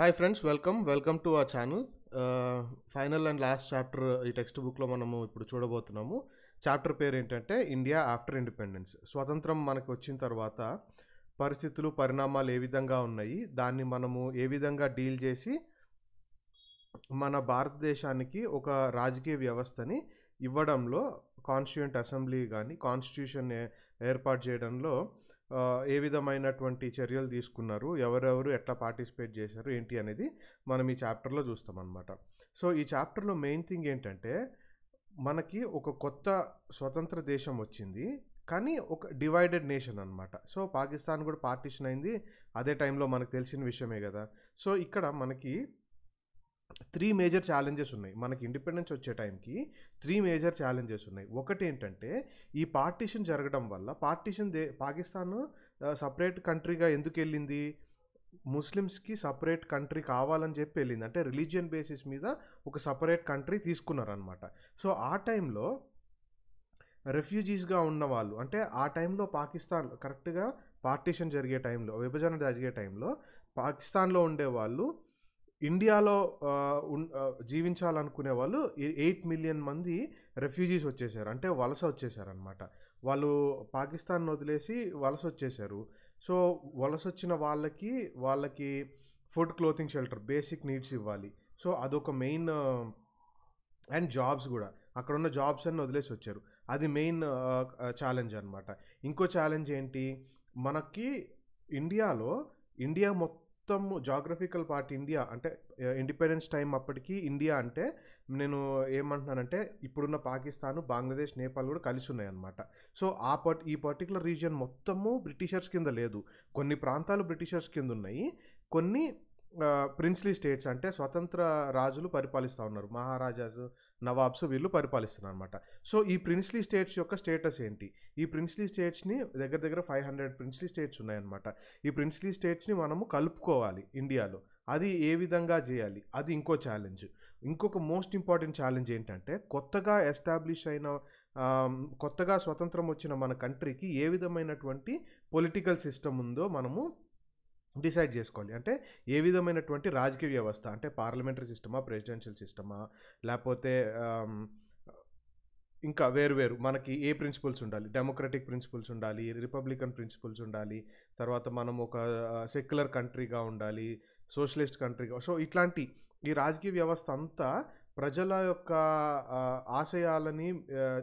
hi friends welcome welcome to our channel final and last chapter ఈ text బుక్లో మనము ఇప్పుడు చూడబోతున్నాము చాప్టర్ పేరు ఏంటంటే ఇండియా ఆఫ్టర్ ఇండిపెండెన్స్ స్వతంత్రం మనకు వచ్చిన తర్వాత పరిస్థితులు పరిణామాలు ఏ విధంగా ఉన్నాయి దాన్ని మనము ఏ విధంగా డీల్ చేసి మన భారతదేశానికి ఒక రాజకీయ వ్యవస్థని ఇవ్వడంలో కాన్స్టిట్యూంట్ అసెంబ్లీ కానీ కాన్స్టిట్యూషన్ ఏర్పాటు చేయడంలో ఏ విధమైనటువంటి చర్యలు తీసుకున్నారు ఎవరెవరు ఎట్లా పార్టిసిపేట్ చేశారు ఏంటి అనేది మనం ఈ చాప్టర్లో చూస్తామన్నమాట సో ఈ చాప్టర్లో మెయిన్ థింగ్ ఏంటంటే మనకి ఒక కొత్త స్వతంత్ర దేశం వచ్చింది కానీ ఒక డివైడెడ్ నేషన్ అనమాట సో పాకిస్తాన్ కూడా పార్టీషన్ అయింది అదే టైంలో మనకు తెలిసిన విషయమే కదా సో ఇక్కడ మనకి త్రీ మేజర్ ఛాలెంజెస్ ఉన్నాయి మనకి ఇండిపెండెన్స్ వచ్చే టైంకి త్రీ మేజర్ ఛాలెంజెస్ ఉన్నాయి ఒకటి ఏంటంటే ఈ పార్టీషన్ జరగడం వల్ల పార్టీషన్ దే పాకిస్తాన్ సపరేట్ కంట్రీగా ఎందుకు వెళ్ళింది ముస్లిమ్స్కి సపరేట్ కంట్రీ కావాలని చెప్పి వెళ్ళింది అంటే రిలీజియన్ బేసిస్ మీద ఒక సపరేట్ కంట్రీ తీసుకున్నారనమాట సో ఆ టైంలో రెఫ్యూజీస్గా ఉన్న వాళ్ళు అంటే ఆ టైంలో పాకిస్తాన్ కరెక్ట్గా పార్టీషన్ జరిగే టైంలో విభజన జరిగే టైంలో పాకిస్తాన్లో ఉండేవాళ్ళు ఇండియాలో జీవించాలనుకునే వాళ్ళు ఎయిట్ మిలియన్ మంది రెఫ్యూజీస్ వచ్చేసారు అంటే వలస వచ్చేసారనమాట వాళ్ళు పాకిస్తాన్ వదిలేసి వలస వచ్చేసారు సో వలస వచ్చిన వాళ్ళకి వాళ్ళకి food clothing shelter basic needs ఇవ్వాలి సో అదొక మెయిన్ అండ్ జాబ్స్ కూడా అక్కడ ఉన్న జాబ్స్ అన్ని వదిలేసి వచ్చారు అది మెయిన్ ఛాలెంజ్ అనమాట ఇంకో ఛాలెంజ్ ఏంటి మనకి ఇండియాలో ఇండియా మొత్తం మొత్తము జాగ్రఫికల్ పార్ట్ ఇండియా అంటే ఇండిపెండెన్స్ టైం అప్పటికి ఇండియా అంటే నేను ఏమంటున్నానంటే ఇప్పుడున్న పాకిస్తాన్ బంగ్లాదేశ్ నేపాల్ కూడా కలిసి ఉన్నాయన్నమాట సో ఆ పర్ట్ ఈ పర్టికులర్ రీజియన్ మొత్తము బ్రిటిషర్స్ కింద లేదు కొన్ని ప్రాంతాలు బ్రిటిషర్స్ కింద ఉన్నాయి కొన్ని ప్రిన్స్లీ స్టేట్స్ అంటే స్వతంత్ర రాజులు పరిపాలిస్తూ ఉన్నారు మహారాజాస్ నవాబ్స్ వీళ్ళు పరిపాలిస్తున్నారు అనమాట సో ఈ ప్రిన్స్లీ స్టేట్స్ యొక్క స్టేటస్ ఏంటి ఈ ప్రిన్స్లీ స్టేట్స్ని దగ్గర దగ్గర ఫైవ్ హండ్రెడ్ ప్రిన్స్లీ స్టేట్స్ ఉన్నాయన్నమాట ఈ ప్రిన్స్లీ స్టేట్స్ని మనము కలుపుకోవాలి ఇండియాలో అది ఏ విధంగా చేయాలి అది ఇంకో ఛాలెంజ్ ఇంకొక మోస్ట్ ఇంపార్టెంట్ ఛాలెంజ్ ఏంటంటే కొత్తగా ఎస్టాబ్లిష్ అయిన కొత్తగా స్వతంత్రం వచ్చిన మన కంట్రీకి ఏ విధమైనటువంటి పొలిటికల్ సిస్టమ్ ఉందో మనము డిసైడ్ చేసుకోవాలి అంటే ఏ విధమైనటువంటి రాజకీయ వ్యవస్థ అంటే పార్లమెంటరీ సిస్టమా ప్రెసిడెన్షియల్ సిస్టమా లేకపోతే ఇంకా వేరు వేరు మనకి ఏ ప్రిన్సిపల్స్ ఉండాలి డెమోక్రటిక్ ప్రిన్సిపల్స్ ఉండాలి రిపబ్లికన్ ప్రిన్సిపల్స్ ఉండాలి తర్వాత మనం ఒక సెక్యులర్ కంట్రీగా ఉండాలి సోషలిస్ట్ కంట్రీగా సో ఇట్లాంటి ఈ రాజకీయ వ్యవస్థ అంతా ప్రజల యొక్క ఆశయాలని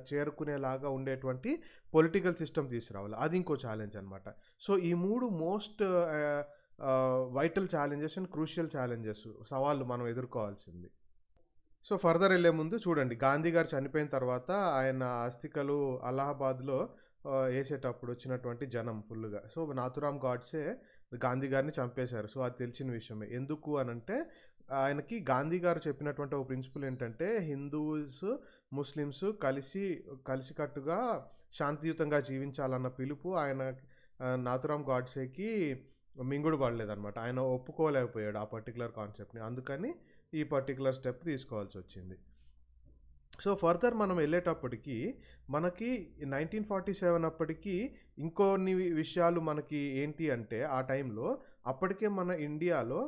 చేరుకునేలాగా ఉండేటువంటి పొలిటికల్ సిస్టమ్ తీసుకురావాలి అది ఇంకో ఛాలెంజ్ అనమాట సో ఈ మూడు most vital challenges and crucial challenges సవాళ్ళు మనం ఎదుర్కోవాల్సింది సో ఫర్దర్ వెళ్ళే ముందు చూడండి గాంధీ గారు చనిపోయిన తర్వాత ఆయన అస్థికలు అలహాబాద్లో వేసేటప్పుడు వచ్చినటువంటి జనం ఫుల్గా సో నాథురామ్ గాడ్సే గాంధీ గారిని చంపేశారు సో అది తెలిసిన విషయమే ఎందుకు అని అంటే ఆయనకి గాంధీ గారు చెప్పినటువంటి ఒక ప్రిన్సిపల్ ఏంటంటే హిందూస్ ముస్లిమ్స్ కలిసి కలిసికట్టుగా శాంతియుతంగా జీవించాలన్న పిలుపు ఆయన నాథురామ్ గాడ్సేకి మింగుడు పడలేదనమాట ఆయన ఒప్పుకోలేకపోయాడు ఆ పర్టికులర్ కాన్సెప్ట్ని అందుకని ఈ పర్టికులర్ స్టెప్ తీసుకోవాల్సి వచ్చింది సో ఫర్దర్ మనం వెళ్ళేటప్పటికీ మనకి నైన్టీన్ ఫార్టీ సెవెన్ అప్పటికి ఇంకొన్ని విషయాలు మనకి ఏంటి అంటే ఆ టైంలో అప్పటికే మన ఇండియాలో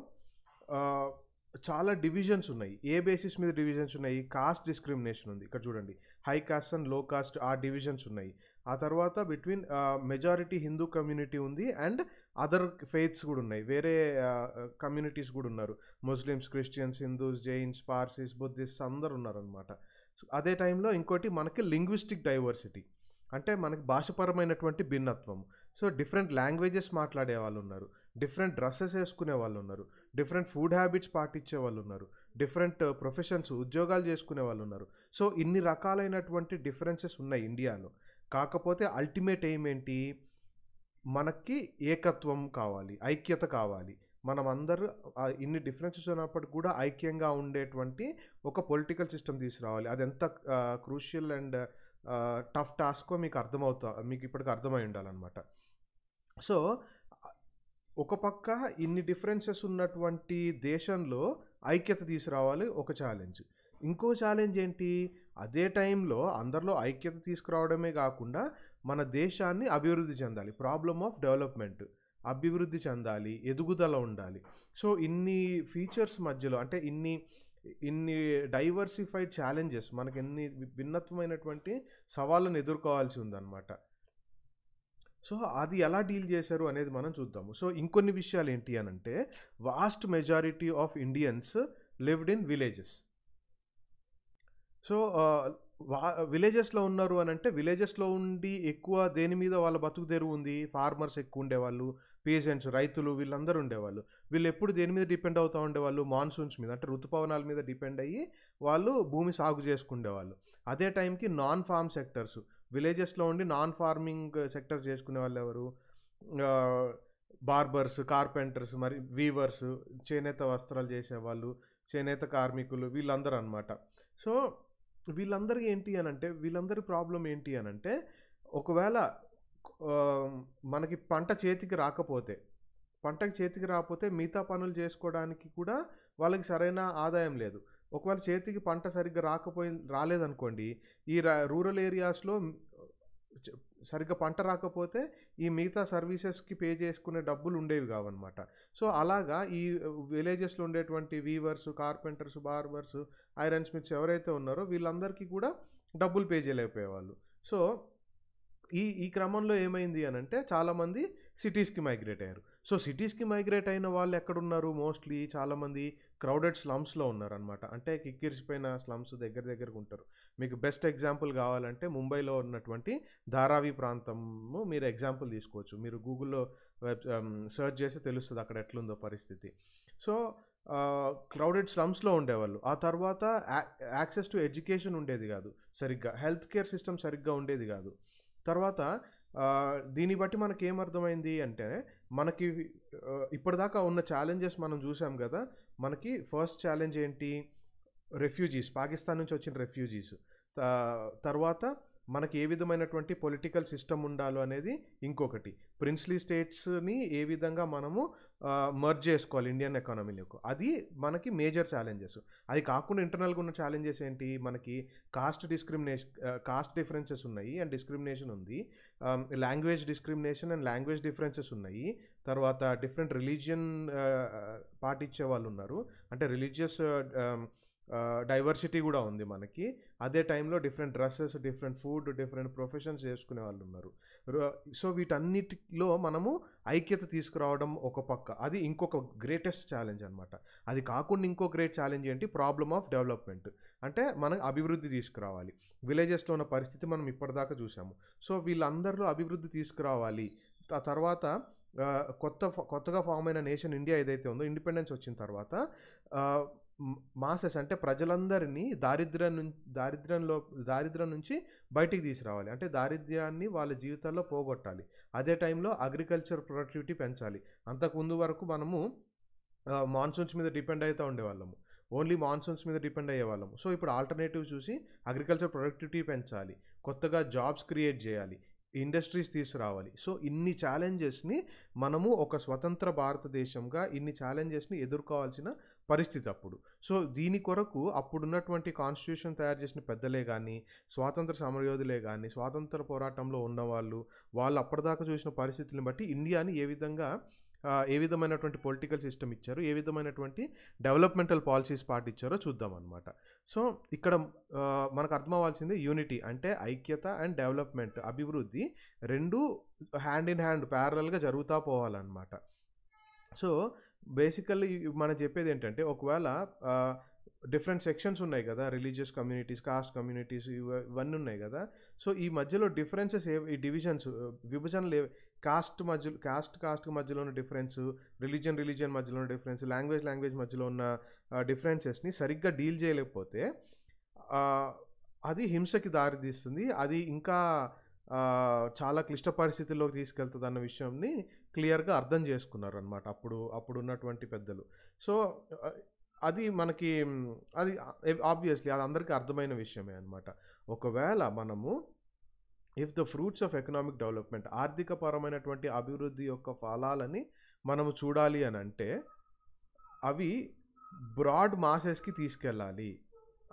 చాలా డివిజన్స్ ఉన్నాయి ఏ బేసిస్ మీద డివిజన్స్ ఉన్నాయి కాస్ట్ డిస్క్రిమినేషన్ ఉంది ఇక్కడ చూడండి high caste and low caste ఆ డివిజన్స్ ఉన్నాయి ఆ తర్వాత బిట్వీన్ మెజారిటీ హిందూ కమ్యూనిటీ ఉంది అండ్ అదర్ ఫెయిత్స్ కూడా ఉన్నాయి వేరే కమ్యూనిటీస్ కూడా ఉన్నారు Muslims Christians Hindus Jains Parsis Buddhist అందరు ఉన్నారనమాట అదే టైంలో ఇంకోటి మనకి లింగ్విస్టిక్ డైవర్సిటీ అంటే మనకి భాషపరమైనటువంటి భిన్నత్వం సో డిఫరెంట్ లాంగ్వేజెస్ మాట్లాడే వాళ్ళు ఉన్నారు డిఫరెంట్ డ్రెస్సెస్ వేసుకునే వాళ్ళు ఉన్నారు డిఫరెంట్ ఫుడ్ హ్యాబిట్స్ పాటించే వాళ్ళు ఉన్నారు డిఫరెంట్ ప్రొఫెషన్స్ uh, ఉద్యోగాలు చేసుకునే వాళ్ళు ఉన్నారు సో ఇన్ని రకాలైనటువంటి డిఫరెన్సెస్ ఉన్నాయి ఇండియాలో కాకపోతే అల్టిమేట్ ఏమేంటి మనకి ఏకత్వం కావాలి ఐక్యత కావాలి మనం అందరూ ఇన్ని డిఫరెన్సెస్ ఉన్నప్పటికి కూడా ఐక్యంగా ఉండేటువంటి ఒక పొలిటికల్ సిస్టమ్ తీసుకురావాలి అది ఎంత క్రూషియల్ అండ్ టఫ్ టాస్కో మీకు అర్థమవుతా మీకు ఇప్పటికి అర్థమై ఉండాలన్నమాట సో ఒక పక్క ఇన్ని డిఫరెన్సెస్ ఉన్నటువంటి దేశంలో ఐక్యత తీసుకురావాలి ఒక ఛాలెంజ్ ఇంకో ఛాలెంజ్ ఏంటి అదే టైంలో అందరిలో ఐక్యత తీసుకురావడమే కాకుండా మన దేశాన్ని అభివృద్ధి చెందాలి ప్రాబ్లమ్ ఆఫ్ డెవలప్మెంట్ అభివృద్ధి చెందాలి ఎదుగుదల ఉండాలి సో ఇన్ని ఫీచర్స్ మధ్యలో అంటే ఇన్ని ఇన్ని డైవర్సిఫైడ్ ఛాలెంజెస్ మనకి ఎన్ని భిన్నత్వమైనటువంటి సవాళ్ళను ఎదుర్కోవాల్సి ఉందన్నమాట సో అది ఎలా డీల్ చేశారు అనేది మనం చూద్దాము సో ఇంకొన్ని విషయాలు ఏంటి అని అంటే vast majority of Indians lived in villages so వా విలేజెస్లో ఉన్నారు అని అంటే విలేజెస్లో ఉండి ఎక్కువ దేని మీద వాళ్ళ బతుకు తెరువు ఉంది ఫార్మర్స్ ఎక్కువ ఉండేవాళ్ళు పేషెంట్స్ రైతులు వీళ్ళందరూ ఉండేవాళ్ళు వీళ్ళు ఎప్పుడు దేని మీద డిపెండ్ అవుతూ ఉండేవాళ్ళు మాన్సూన్స్ మీద అంటే ఋతుపవనాల మీద డిపెండ్ అయ్యి వాళ్ళు భూమి సాగు చేసుకునేవాళ్ళు అదే టైంకి నాన్ ఫార్మ్ సెక్టర్స్ విలేజెస్లో ఉండి నాన్ ఫార్మింగ్ సెక్టర్స్ చేసుకునే వాళ్ళు ఎవరు బార్బర్స్ కార్పెంటర్స్ మరి వీవర్స్ చేనేత వస్త్రాలు చేసేవాళ్ళు చేనేత కార్మికులు వీళ్ళందరూ అనమాట సో వీళ్ళందరికీ ఏంటి అని అంటే వీళ్ళందరి ప్రాబ్లం ఏంటి అని అంటే ఒకవేళ మనకి పంట చేతికి రాకపోతే పంటకి చేతికి రాకపోతే మిగతా పనులు చేసుకోవడానికి కూడా వాళ్ళకి సరైన ఆదాయం లేదు ఒకవేళ చేతికి పంట సరిగ్గా రాకపోయి రాలేదనుకోండి ఈ రూరల్ ఏరియాస్లో సరిగ్గా పంట రాకపోతే ఈ మిగతా సర్వీసెస్కి పే చేసుకునే డబ్బులు ఉండేవి కావన్నమాట సో అలాగా ఈ విలేజెస్లో ఉండేటువంటి weavers carpenters barbers iron smiths ఎవరైతే ఉన్నారో వీళ్ళందరికీ కూడా డబ్బులు పే చేయలేకపోయేవాళ్ళు సో ఈ ఈ క్రమంలో ఏమైంది అని అంటే చాలామంది సిటీస్కి మైగ్రేట్ అయ్యారు సో సిటీస్కి మైగ్రేట్ అయిన వాళ్ళు ఎక్కడున్నారు మోస్ట్లీ చాలామంది క్రౌడెడ్ స్లమ్స్లో ఉన్నారనమాట అంటే కిక్కిరిచిపోయిన స్లమ్స్ దగ్గర దగ్గరకు ఉంటారు మీకు బెస్ట్ ఎగ్జాంపుల్ కావాలంటే ముంబైలో ఉన్నటువంటి ధారావి ప్రాంతము మీరు ఎగ్జాంపుల్ తీసుకోవచ్చు మీరు గూగుల్లో వెబ్ సెర్చ్ చేస్తే తెలుస్తుంది అక్కడ ఎట్లుందో పరిస్థితి సో క్రౌడెడ్ స్లమ్స్లో ఉండేవాళ్ళు ఆ తర్వాత యాక్సెస్ టు ఎడ్యుకేషన్ ఉండేది కాదు సరిగ్గా హెల్త్ కేర్ సిస్టమ్ సరిగ్గా ఉండేది కాదు తర్వాత దీన్ని బట్టి మనకి ఏమర్థమైంది అంటే మనకి ఇప్పటిదాకా ఉన్న ఛాలెంజెస్ మనం చూసాం కదా మనకి ఫస్ట్ ఛాలెంజ్ ఏంటి రెఫ్యూజీస్ పాకిస్తాన్ నుంచి వచ్చిన రెఫ్యూజీస్ తర్వాత మనకి ఏ విధమైనటువంటి పొలిటికల్ సిస్టమ్ ఉండాలో అనేది ఇంకొకటి ప్రిన్స్లీ స్టేట్స్ని ఏ విధంగా మనము మర్జ్ చేసుకోవాలి ఇండియన్ ఎకానమీలోకి అది మనకి మేజర్ ఛాలెంజెస్ అది కాకుండా ఇంటర్నల్గా ఉన్న ఛాలెంజెస్ ఏంటి మనకి కాస్ట్ డిస్క్రిమినేషన్ కాస్ట్ డిఫరెన్సెస్ ఉన్నాయి అండ్ డిస్క్రిమినేషన్ ఉంది language discrimination and language differences ఉన్నాయి తర్వాత డిఫరెంట్ రిలీజియన్ పాటించే వాళ్ళు ఉన్నారు అంటే రిలీజియస్ డైవర్సిటీ కూడా ఉంది మనకి అదే టైంలో different dresses different food different professions చేసుకునే వాళ్ళు ఉన్నారు సో వీటన్నిటిలో మనము ఐక్యత తీసుకురావడం ఒక పక్క అది ఇంకొక గ్రేటెస్ట్ ఛాలెంజ్ అనమాట అది కాకుండా ఇంకో గ్రేట్ ఛాలెంజ్ ఏంటి ప్రాబ్లమ్ ఆఫ్ డెవలప్మెంట్ అంటే మనం అభివృద్ధి తీసుకురావాలి విలేజెస్లో ఉన్న పరిస్థితి మనం ఇప్పటిదాకా చూసాము సో వీళ్ళందరిలో అభివృద్ధి తీసుకురావాలి ఆ తర్వాత కొత్త కొత్తగా ఫామ్ అయిన నేషన్ ఇండియా ఏదైతే ఉందో ఇండిపెండెన్స్ వచ్చిన తర్వాత మాసెస్ అంటే ప్రజలందరినీ దారిద్ర్యం నుంచి దారిద్ర్యంలో దారిద్ర్యం నుంచి బయటికి తీసుకురావాలి అంటే దారిద్ర్యాన్ని వాళ్ళ జీవితాల్లో పోగొట్టాలి అదే టైంలో అగ్రికల్చర్ ప్రొడక్టివిటీ పెంచాలి అంతకుముందు వరకు మనము మాన్సూన్స్ మీద డిపెండ్ అవుతూ ఉండేవాళ్ళము ఓన్లీ మాన్సూన్స్ మీద డిపెండ్ అయ్యేవాళ్ళము సో ఇప్పుడు ఆల్టర్నేటివ్ చూసి అగ్రికల్చర్ ప్రొడక్టివిటీ పెంచాలి కొత్తగా జాబ్స్ క్రియేట్ చేయాలి ఇండస్ట్రీస్ తీసుకురావాలి సో ఇన్ని ఛాలెంజెస్ని మనము ఒక స్వతంత్ర భారతదేశంగా ఇన్ని ఛాలెంజెస్ని ఎదుర్కోవాల్సిన పరిస్థితి అప్పుడు సో దీని కొరకు అప్పుడున్నటువంటి కాన్స్టిట్యూషన్ తయారు చేసిన పెద్దలే కానీ స్వాతంత్ర సమరయోధులే కానీ స్వాతంత్ర పోరాటంలో ఉన్నవాళ్ళు వాళ్ళు అప్పటిదాకా చూసిన పరిస్థితులను బట్టి ఇండియాని ఏ విధంగా ఏ విధమైనటువంటి పొలిటికల్ సిస్టమ్ ఇచ్చారు ఏ విధమైనటువంటి డెవలప్మెంటల్ పాలసీస్ పాటించారో చూద్దాం అనమాట సో ఇక్కడ మనకు అర్థం అవ్వాల్సింది యూనిటీ అంటే ఐక్యత అండ్ డెవలప్మెంట్ అభివృద్ధి రెండు హ్యాండ్ ఇన్ హ్యాండ్ ప్యారలల్గా జరుగుతూ పోవాలన్నమాట సో బేసికల్లీ మనం చెప్పేది ఏంటంటే ఒకవేళ డిఫరెంట్ సెక్షన్స్ ఉన్నాయి కదా రిలీజియస్ కమ్యూనిటీస్ కాస్ట్ కమ్యూనిటీస్ ఇవన్నీ ఉన్నాయి కదా సో ఈ మధ్యలో డిఫరెన్సెస్ ఏ ఈ డివిజన్స్ విభజనలు లేవు కాస్ట్ మధ్యలో కాస్ట్ కాస్ట్ మధ్యలో ఉన్న డిఫరెన్స్ రిలీజియన్ రిలీజియన్ మధ్యలో ఉన్న డిఫరెన్స్ లాంగ్వేజ్ లాంగ్వేజ్ మధ్యలో ఉన్న డిఫరెన్సెస్ని సరిగ్గా డీల్ చేయలేకపోతే అది హింసకి దారితీస్తుంది అది ఇంకా చాలా క్లిష్ట పరిస్థితుల్లోకి తీసుకెళ్తుంది అన్న విషయంని క్లియర్గా అర్థం చేసుకున్నారు అనమాట అప్పుడు అప్పుడు ఉన్నటువంటి పెద్దలు సో అది మనకి అది ఆబ్వియస్లీ అది అందరికీ అర్థమైన విషయమే అనమాట ఒకవేళ మనము if the fruits of economic development ఆర్థిక పరమైనటువంటి అభివృద్ధి యొక్క ఫలాలని మనము చూడాలి అని అంటే అవి బ్రాడ్ మాసెస్కి తీసుకెళ్ళాలి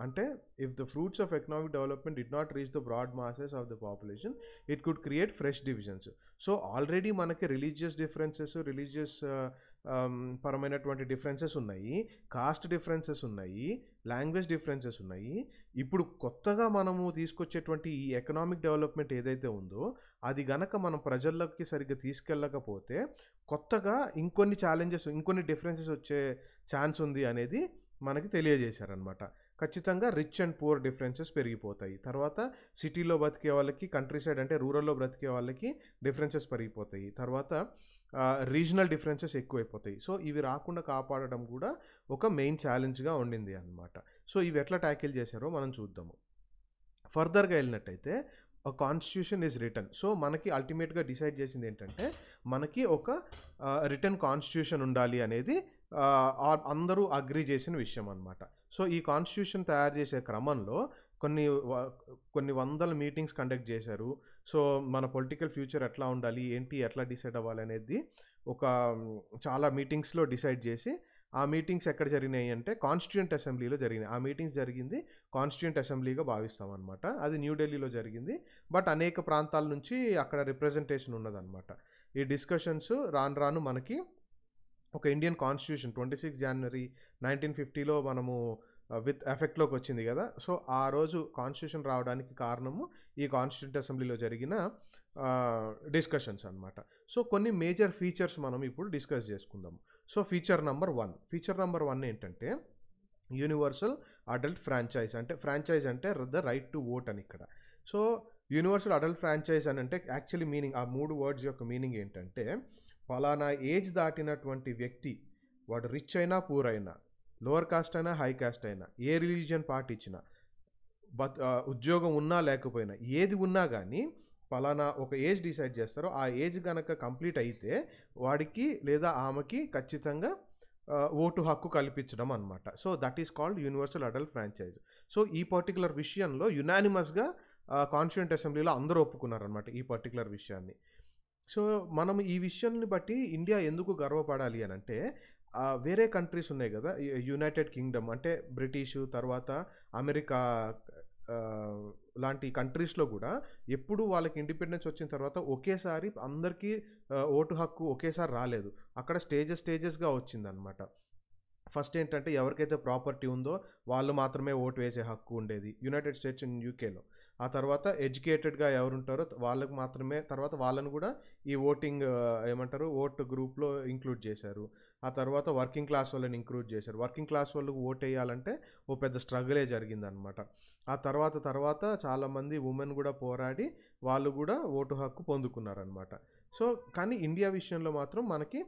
అంటే if the fruits of economic development did not reach the broad masses of the population it could create fresh divisions so already మనకి రిలీజియస్ డిఫరెన్సెస్ రిలీజియస్ పరమైనటువంటి డిఫరెన్సెస్ ఉన్నాయి కాస్ట్ డిఫరెన్సెస్ ఉన్నాయి లాంగ్వేజ్ డిఫరెన్సెస్ ఉన్నాయి ఇప్పుడు కొత్తగా మనము తీసుకొచ్చేటువంటి ఈ ఎకనామిక్ డెవలప్మెంట్ ఏదైతే ఉందో అది గనక మనం ప్రజల్లోకి సరిగ్గా తీసుకెళ్ళకపోతే కొత్తగా ఇంకొన్ని ఛాలెంజెస్ ఇంకొన్ని డిఫరెన్సెస్ వచ్చే ఛాన్స్ ఉంది అనేది మనకి తెలియజేశారనమాట ఖచ్చితంగా రిచ్ అండ్ పూర్ డిఫరెన్సెస్ పెరిగిపోతాయి తర్వాత సిటీలో బ్రతికే వాళ్ళకి కంట్రీ సైడ్ అంటే రూరల్లో బ్రతికే వాళ్ళకి డిఫరెన్సెస్ పెరిగిపోతాయి తర్వాత రీజనల్ డిఫరెన్సెస్ ఎక్కువైపోతాయి సో ఇవి రాకుండా కాపాడడం కూడా ఒక మెయిన్ ఛాలెంజ్గా ఉండింది అనమాట సో ఇవి ఎట్లా ట్యాకిల్ చేశారో మనం చూద్దాము ఫర్దర్గా వెళ్ళినట్టయితే కాన్స్టిట్యూషన్ ఈజ్ రిటర్న్ సో మనకి అల్టిమేట్గా డిసైడ్ చేసింది ఏంటంటే మనకి ఒక రిటర్న్ కాన్స్టిట్యూషన్ ఉండాలి అనేది అందరూ అగ్రి చేసిన విషయం అనమాట సో ఈ కాన్స్టిట్యూషన్ తయారు చేసే క్రమంలో కొన్ని కొన్ని వందల మీటింగ్స్ కండక్ట్ చేశారు సో మన పొలిటికల్ ఫ్యూచర్ ఎట్లా ఉండాలి ఏంటి ఎట్లా డిసైడ్ అవ్వాలి అనేది ఒక చాలా మీటింగ్స్లో డిసైడ్ చేసి ఆ మీటింగ్స్ ఎక్కడ జరిగినాయి అంటే కాన్స్టిట్యూంట్ అసెంబ్లీలో జరిగినాయి ఆ మీటింగ్స్ జరిగింది కాన్స్టిట్యూంట్ అసెంబ్లీగా భావిస్తాం అనమాట అది న్యూఢిల్లీలో జరిగింది బట్ అనేక ప్రాంతాల నుంచి అక్కడ రిప్రజెంటేషన్ ఉన్నదనమాట ఈ డిస్కషన్స్ రాను రాను మనకి ఒక ఇండియన్ కాన్స్టిట్యూషన్ ట్వంటీ సిక్స్ జనవరి నైన్టీన్ ఫిఫ్టీలో మనము విత్ ఎఫెక్ట్లోకి వచ్చింది కదా సో ఆ రోజు కాన్స్టిట్యూషన్ రావడానికి కారణము ఈ కాన్స్టిట్యూంట్ అసెంబ్లీలో జరిగిన డిస్కషన్స్ అనమాట సో కొన్ని మేజర్ ఫీచర్స్ మనం ఇప్పుడు డిస్కస్ చేసుకుందాం so feature number one feature number one ఏంటంటే యూనివర్సల్ అడల్ట్ ఫ్రాంచైజ్ అంటే ఫ్రాంచైజ్ అంటే ద రైట్ టు ఓట్ అని ఇక్కడ సో యూనివర్సల్ అడల్ట్ ఫ్రాంచైజ్ అని అంటే యాక్చువల్లీ మీనింగ్ ఆ మూడు వర్డ్స్ యొక్క మీనింగ్ ఏంటంటే ఫలానా ఏజ్ దాటినటువంటి వ్యక్తి వాడు రిచ్ అయినా పూర్ అయినా లోవర్ కాస్ట్ అయినా హై కాస్ట్ అయినా ఏ రిలీజియన్ పాటించినా బత్ ఉద్యోగం ఉన్నా లేకపోయినా ఏది ఉన్నా కానీ ఫలానా ఒక ఏజ్ డిసైడ్ చేస్తారో ఆ ఏజ్ కనుక కంప్లీట్ అయితే వాడికి లేదా ఆమెకి ఖచ్చితంగా ఓటు హక్కు కల్పించడం అనమాట so that is called universal adult franchise so ఈ పర్టికులర్ విషయంలో యునానిమస్గా కాన్స్టిట్యూంట్ అసెంబ్లీలో అందరూ ఒప్పుకున్నారనమాట ఈ పర్టికులర్ విషయాన్ని సో మనం ఈ విషయాన్ని బట్టి ఇండియా ఎందుకు గర్వపడాలి అని అంటే వేరే కంట్రీస్ ఉన్నాయి కదా యునైటెడ్ కింగ్డమ్ అంటే బ్రిటిషు తర్వాత అమెరికా లాంటి కంట్రీస్లో కూడా ఎప్పుడు వాళ్ళకి ఇండిపెండెన్స్ వచ్చిన తర్వాత ఒకేసారి అందరికీ ఓటు హక్కు ఒకేసారి రాలేదు అక్కడ స్టేజెస్ స్టేజెస్గా వచ్చిందనమాట ఫస్ట్ ఏంటంటే ఎవరికైతే ప్రాపర్టీ ఉందో వాళ్ళు మాత్రమే ఓటు వేసే హక్కు ఉండేది యునైటెడ్ స్టేట్స్ అండ్ యూకేలో ఆ తర్వాత ఎడ్యుకేటెడ్గా ఎవరుంటారో వాళ్ళకు మాత్రమే తర్వాత వాళ్ళను కూడా ఈ ఓటింగ్ ఏమంటారు ఓట్ గ్రూప్లో ఇంక్లూడ్ చేశారు ఆ తర్వాత వర్కింగ్ క్లాస్ వాళ్ళని ఇంక్లూడ్ చేశారు వర్కింగ్ క్లాస్ వాళ్ళకు ఓట్ వేయాలంటే ఓ పెద్ద స్ట్రగులే జరిగిందనమాట ఆ తర్వాత తర్వాత చాలామంది ఉమెన్ కూడా పోరాడి వాళ్ళు కూడా ఓటు హక్కు పొందుకున్నారనమాట సో కానీ ఇండియా విషయంలో మాత్రం మనకి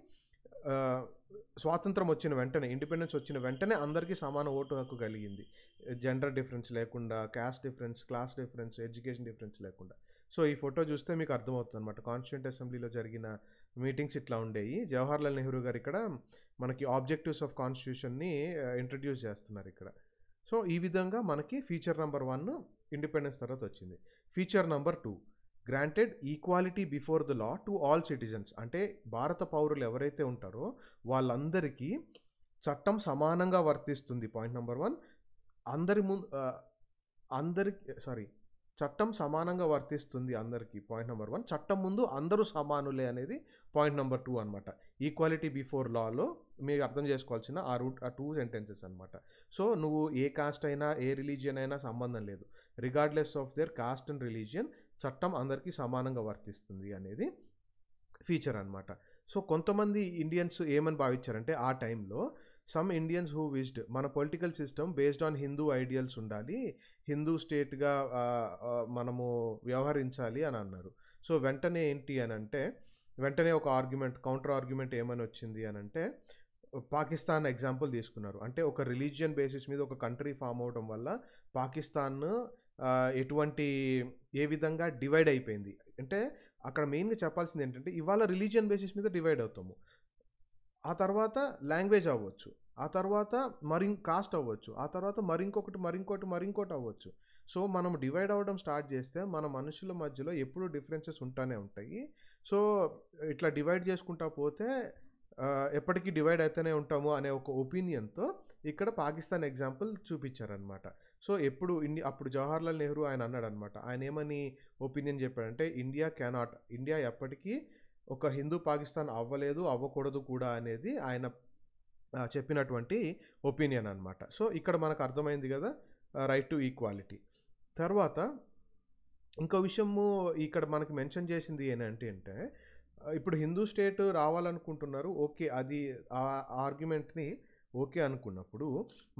స్వాతంత్రం వచ్చిన వెంటనే ఇండిపెండెన్స్ వచ్చిన వెంటనే అందరికీ సమాన ఓటు హక్కు కలిగింది జెండర్ డిఫరెన్స్ లేకుండా caste difference class difference education difference లేకుండా సో ఈ ఫోటో చూస్తే మీకు అర్థమవుతుంది అనమాట కాన్స్టిట్యూంట్ అసెంబ్లీలో జరిగిన మీటింగ్స్ ఇట్లా ఉండేవి జవహర్లాల్ నెహ్రూ గారు ఇక్కడ మనకి ఆబ్జెక్టివ్స్ ఆఫ్ కాన్స్టిట్యూషన్ని ఇంట్రడ్యూస్ చేస్తున్నారు ఇక్కడ సో ఈ విధంగా మనకి ఫీచర్ నెంబర్ వన్ ఇండిపెండెన్స్ తర్వాత వచ్చింది feature number two granted equality before the law to all citizens అంటే భారత పౌరులు ఎవరైతే ఉంటారో వాళ్ళందరికీ చట్టం సమానంగా వర్తిస్తుంది పాయింట్ నెంబర్ వన్ అందరి ముందు అందరికి సారీ చట్టం సమానంగా వర్తిస్తుంది అందరికీ పాయింట్ నెంబర్ వన్ చట్టం ముందు అందరూ సమానులే అనేది పాయింట్ నెంబర్ టూ అనమాట ఈక్వాలిటీ బిఫోర్ లాలో మీరు అర్థం చేసుకోవాల్సిన ఆ రూట్ ఆ టూ సెంటెన్సెస్ అనమాట సో నువ్వు ఏ కాస్ట్ అయినా ఏ రిలీజియన్ అయినా సంబంధం లేదు regardless of their caste and religion చట్టం అందరికీ సమానంగా వర్తిస్తుంది అనేది ఫీచర్ అనమాట సో కొంతమంది ఇండియన్స్ ఏమని భావించారంటే ఆ టైంలో సమ్ ఇండియన్స్ హూ విజ్డ్ మన political system based on Hindu ideals ఉండాలి హిందూ స్టేట్గా మనము వ్యవహరించాలి అని అన్నారు సో వెంటనే ఏంటి అని అంటే వెంటనే ఒక ఆర్గ్యుమెంట్ కౌంటర్ ఆర్గ్యుమెంట్ ఏమని వచ్చింది అని అంటే పాకిస్తాన్ ఎగ్జాంపుల్ తీసుకున్నారు అంటే ఒక రిలీజియన్ బేసిస్ మీద ఒక కంట్రీ ఫామ్ అవడం వల్ల పాకిస్తాన్ ఎటువంటి ఏ విధంగా డివైడ్ అయిపోయింది అంటే అక్కడ మెయిన్గా చెప్పాల్సింది ఏంటంటే ఇవాళ రిలీజియన్ బేసిస్ మీద డివైడ్ అవుతాము ఆ తర్వాత లాంగ్వేజ్ అవ్వచ్చు ఆ తర్వాత మరి కాస్ట్ అవ్వచ్చు ఆ తర్వాత మరింకొకటి మరింకోటి మరింకోటి అవ్వచ్చు సో మనం డివైడ్ అవ్వడం స్టార్ట్ చేస్తే మన మనుషుల మధ్యలో ఎప్పుడూ డిఫరెన్సెస్ ఉంటానే ఉంటాయి సో ఇట్లా డివైడ్ చేసుకుంటా పోతే ఎప్పటికీ డివైడ్ అయితేనే ఉంటాము అనే ఒక ఒపీనియన్తో ఇక్కడ పాకిస్తాన్ ఎగ్జాంపుల్ చూపించారనమాట సో ఎప్పుడు ఇండి అప్పుడు జవహర్లాల్ నెహ్రూ ఆయన అన్నాడు అనమాట ఆయన ఏమని ఒపీనియన్ చెప్పాడంటే ఇండియా కెనాట్ ఇండియా ఎప్పటికీ ఒక హిందూ పాకిస్తాన్ అవ్వలేదు అవ్వకూడదు కూడా అనేది ఆయన చెప్పినటువంటి ఒపీనియన్ అనమాట సో ఇక్కడ మనకు అర్థమైంది కదా రైట్ టు ఈక్వాలిటీ తర్వాత ఇంకో విషయము ఇక్కడ మనకి మెన్షన్ చేసింది ఏంటంటే అంటే ఇప్పుడు హిందూ స్టేట్ రావాలనుకుంటున్నారు ఓకే అది ఆ ఆర్గ్యుమెంట్ని ఓకే అనుకున్నప్పుడు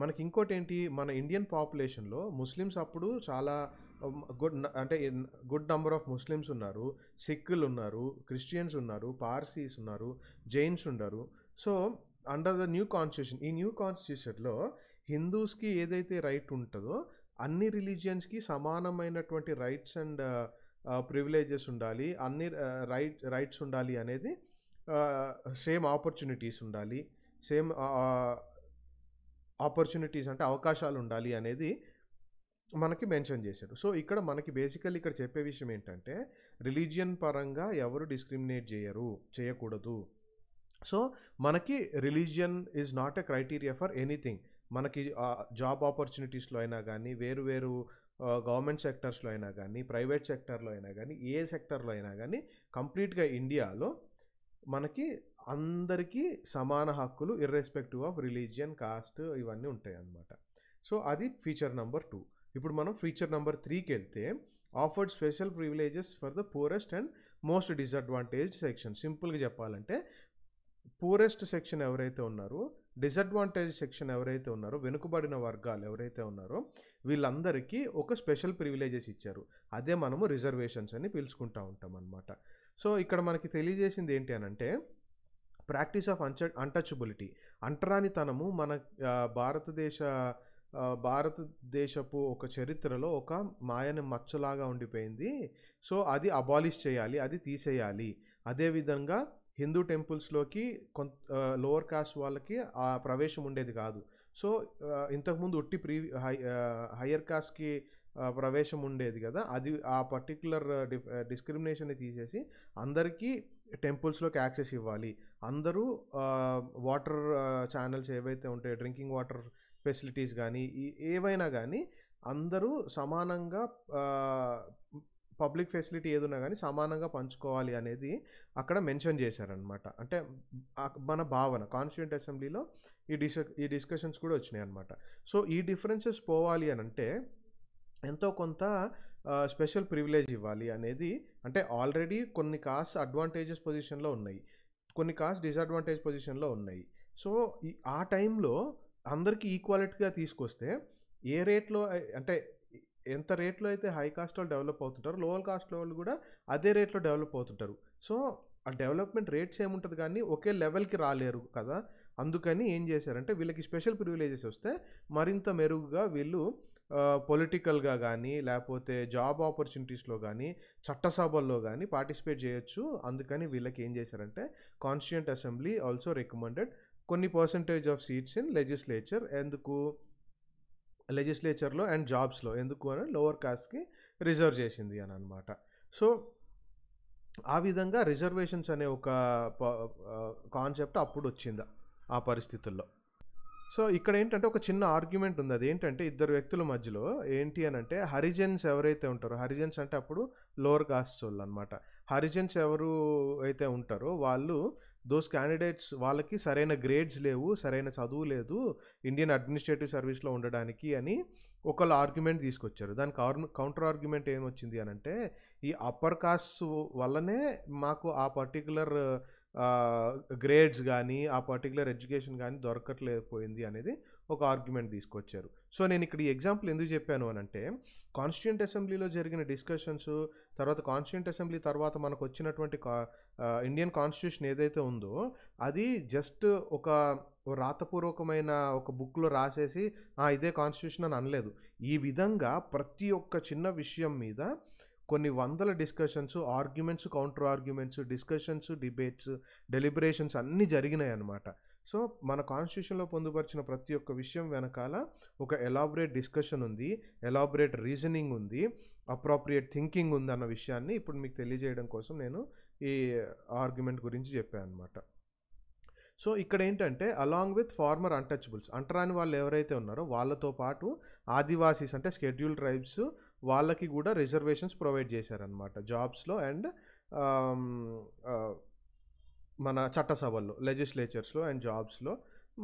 మనకి ఇంకోటి ఏంటి మన ఇండియన్ పాపులేషన్లో ముస్లిమ్స్ అప్పుడు చాలా గుడ్ అంటే గుడ్ నంబర్ ఆఫ్ ముస్లిమ్స్ ఉన్నారు సిక్కులు ఉన్నారు క్రిస్టియన్స్ ఉన్నారు పార్సీస్ ఉన్నారు జైన్స్ ఉన్నారు so under the new constitution ఈ న్యూ కాన్స్టిట్యూషన్లో హిందూస్కి ఏదైతే రైట్ ఉంటుందో అన్ని రిలీజియన్స్కి సమానమైనటువంటి రైట్స్ అండ్ ప్రివిలేజెస్ ఉండాలి అన్ని రైట్ uh, రైట్స్ ఉండాలి అనేది సేమ్ uh, ఆపర్చునిటీస్ ఉండాలి సేమ్ ఆపర్చునిటీస్ అంటే అవకాశాలు ఉండాలి అనేది మనకి మెన్షన్ చేశారు సో ఇక్కడ మనకి బేసికల్లీ ఇక్కడ చెప్పే విషయం ఏంటంటే రిలీజియన్ పరంగా ఎవరు డిస్క్రిమినేట్ చేయరు చేయకూడదు సో మనకి religion is not a criteria for anything మనకి జాబ్ ఆపర్చునిటీస్లో అయినా కానీ వేరు వేరు గవర్నమెంట్ సెక్టర్స్లో అయినా కానీ ప్రైవేట్ సెక్టర్లో అయినా కానీ ఏ సెక్టర్లో అయినా కానీ కంప్లీట్గా ఇండియాలో మనకి అందరికీ సమాన హక్కులు ఇర్రెస్పెక్టివ్ ఆఫ్ రిలీజియన్ కాస్ట్ ఇవన్నీ ఉంటాయి అన్నమాట సో అది ఫీచర్ నెంబర్ టూ ఇప్పుడు మనం ఫీచర్ నెంబర్ త్రీకి వెళ్తే afforded special privileges for the poorest and most disadvantage section సింపుల్గా చెప్పాలంటే పూరెస్ట్ సెక్షన్ ఎవరైతే ఉన్నారో డిసడ్వాంటేజ్ సెక్షన్ ఎవరైతే ఉన్నారో వెనుకబడిన వర్గాలు ఎవరైతే ఉన్నారో వీళ్ళందరికీ ఒక స్పెషల్ ప్రివిలేజెస్ ఇచ్చారు అదే మనము రిజర్వేషన్స్ అని పిలుచుకుంటా ఉంటాం అనమాట సో ఇక్కడ మనకి తెలియజేసింది ఏంటి అని అంటే ప్రాక్టీస్ ఆఫ్ అన్చ అన్టచబిలిటీ అంటరానితనము మన భారతదేశ భారతదేశపు ఒక చరిత్రలో ఒక మాయని మచ్చలాగా ఉండిపోయింది సో అది అబాలిష్ చేయాలి అది తీసేయాలి అదేవిధంగా హిందూ టెంపుల్స్లోకి కొంత లోవర్ కాస్ట్ వాళ్ళకి ఆ ప్రవేశం ఉండేది కాదు సో ఇంతకుముందు ఉట్టి ప్రీ హై హయ్యర్ కాస్ట్కి ప్రవేశం ఉండేది కదా అది ఆ పర్టికులర్ డిస్క్రిమినేషన్ని తీసేసి అందరికీ టెంపుల్స్లోకి యాక్సెస్ ఇవ్వాలి అందరూ వాటర్ ఛానల్స్ ఏవైతే ఉంటాయో డ్రింకింగ్ వాటర్ ఫెసిలిటీస్ కానీ ఏవైనా కానీ అందరూ సమానంగా పబ్లిక్ ఫెసిలిటీ ఏదున్నా కానీ సమానంగా పంచుకోవాలి అనేది అక్కడ మెన్షన్ చేశారనమాట అంటే మన భావన కాన్స్టిట్యూంట్ అసెంబ్లీలో ఈ డిస్ ఈ డిస్కషన్స్ కూడా వచ్చినాయి అనమాట సో ఈ డిఫరెన్సెస్ పోవాలి అని అంటే ఎంతో కొంత స్పెషల్ ప్రివిలేజ్ ఇవ్వాలి అనేది అంటే ఆల్రెడీ కొన్ని కాస్ట్ అడ్వాంటేజెస్ పొజిషన్లో ఉన్నాయి కొన్ని కాస్ట్ డిసడ్వాంటేజ్ పొజిషన్లో ఉన్నాయి సో ఆ టైంలో అందరికీ ఈక్వాలిటీగా తీసుకొస్తే ఏ రేట్లో అంటే ఎంత రేట్లో అయితే హై కాస్ట్ వాళ్ళు డెవలప్ అవుతుంటారో లోవల్ కాస్ట్ వాళ్ళు కూడా అదే రేట్లో డెవలప్ అవుతుంటారు సో ఆ డెవలప్మెంట్ రేట్స్ ఏముంటుంది కానీ ఒకే లెవెల్కి రాలేరు కదా అందుకని ఏం చేశారంటే వీళ్ళకి స్పెషల్ ప్రివిలేజెస్ వస్తే మరింత మెరుగుగా వీళ్ళు పొలిటికల్గా కానీ లేకపోతే జాబ్ ఆపర్చునిటీస్లో కానీ చట్టసభల్లో కానీ పార్టిసిపేట్ చేయొచ్చు అందుకని వీళ్ళకి ఏం చేశారంటే కాన్స్టిట్యూంట్ అసెంబ్లీ ఆల్సో రికమెండెడ్ కొన్ని percentage of seats in legislature ఎందుకు లెజిస్లేచర్లో అండ్ జాబ్స్లో ఎందుకు అని లోవర్ కాస్ట్కి రిజర్వ్ చేసింది అని అనమాట సో ఆ విధంగా రిజర్వేషన్స్ అనే ఒక కాన్సెప్ట్ అప్పుడు వచ్చిందా ఆ పరిస్థితుల్లో సో ఇక్కడ ఏంటంటే ఒక చిన్న ఆర్గ్యుమెంట్ ఉంది అది ఏంటంటే ఇద్దరు వ్యక్తుల మధ్యలో ఏంటి అని అంటే హరిజన్స్ ఎవరైతే ఉంటారో హరిజన్స్ అంటే అప్పుడు లోవర్ కాస్ట్ వాళ్ళు అనమాట హరిజన్స్ ఎవరు అయితే ఉంటారో వాళ్ళు దోస్ క్యాండిడేట్స్ వాళ్ళకి సరైన గ్రేడ్స్ లేవు సరైన చదువు లేదు ఇండియన్ అడ్మినిస్ట్రేటివ్ సర్వీస్లో ఉండడానికి అని ఒకళ్ళు ఆర్గ్యుమెంట్ తీసుకొచ్చారు దానికి కౌంటర్ ఆర్గ్యుమెంట్ ఏమొచ్చింది అని అంటే ఈ అప్పర్ కాస్ట్ వల్లనే మాకు ఆ పర్టికులర్ గ్రేడ్స్ కానీ ఆ పర్టికులర్ ఎడ్యుకేషన్ కానీ దొరకట్లేకపోయింది అనేది ఒక ఆర్గ్యుమెంట్ తీసుకొచ్చారు సో నేను ఇక్కడ ఈ ఎగ్జాంపుల్ ఎందుకు చెప్పాను అని అంటే కాన్స్టిట్యూంట్ అసెంబ్లీలో జరిగిన డిస్కషన్స్ తర్వాత కాన్స్టిట్యూంట్ అసెంబ్లీ తర్వాత మనకు వచ్చినటువంటి కా ఇండియన్ కాన్స్టిట్యూషన్ ఏదైతే ఉందో అది జస్ట్ ఒక రాతపూర్వకమైన ఒక బుక్లో రాసేసి ఇదే కాన్స్టిట్యూషన్ అని అనలేదు ఈ విధంగా ప్రతి ఒక్క చిన్న విషయం మీద కొన్ని వందల discussions arguments counter arguments discussions debates deliberations అన్నీ జరిగినాయి అనమాట సో మన కాన్స్టిట్యూషన్లో పొందుపరిచిన ప్రతి ఒక్క విషయం వెనకాల ఒక ఎలాబరేట్ డిస్కషన్ ఉంది ఎలాబరేట్ రీజనింగ్ ఉంది అప్రాప్రియేట్ థింకింగ్ ఉంది అన్న విషయాన్ని ఇప్పుడు మీకు తెలియజేయడం కోసం నేను ఈ ఆర్గ్యుమెంట్ గురించి చెప్పాను అనమాట సో ఇక్కడ ఏంటంటే అలాంగ్ విత్ ఫార్మర్ అన్టచబుల్స్ అంటరాని వాళ్ళు ఎవరైతే ఉన్నారో వాళ్ళతో పాటు ఆదివాసీస్ అంటే షెడ్యూల్ ట్రైబ్స్ వాళ్ళకి కూడా రిజర్వేషన్స్ ప్రొవైడ్ చేశారనమాట జాబ్స్లో అండ్ మన చట్టసభల్లో లెజిస్లేచర్స్లో అండ్ జాబ్స్లో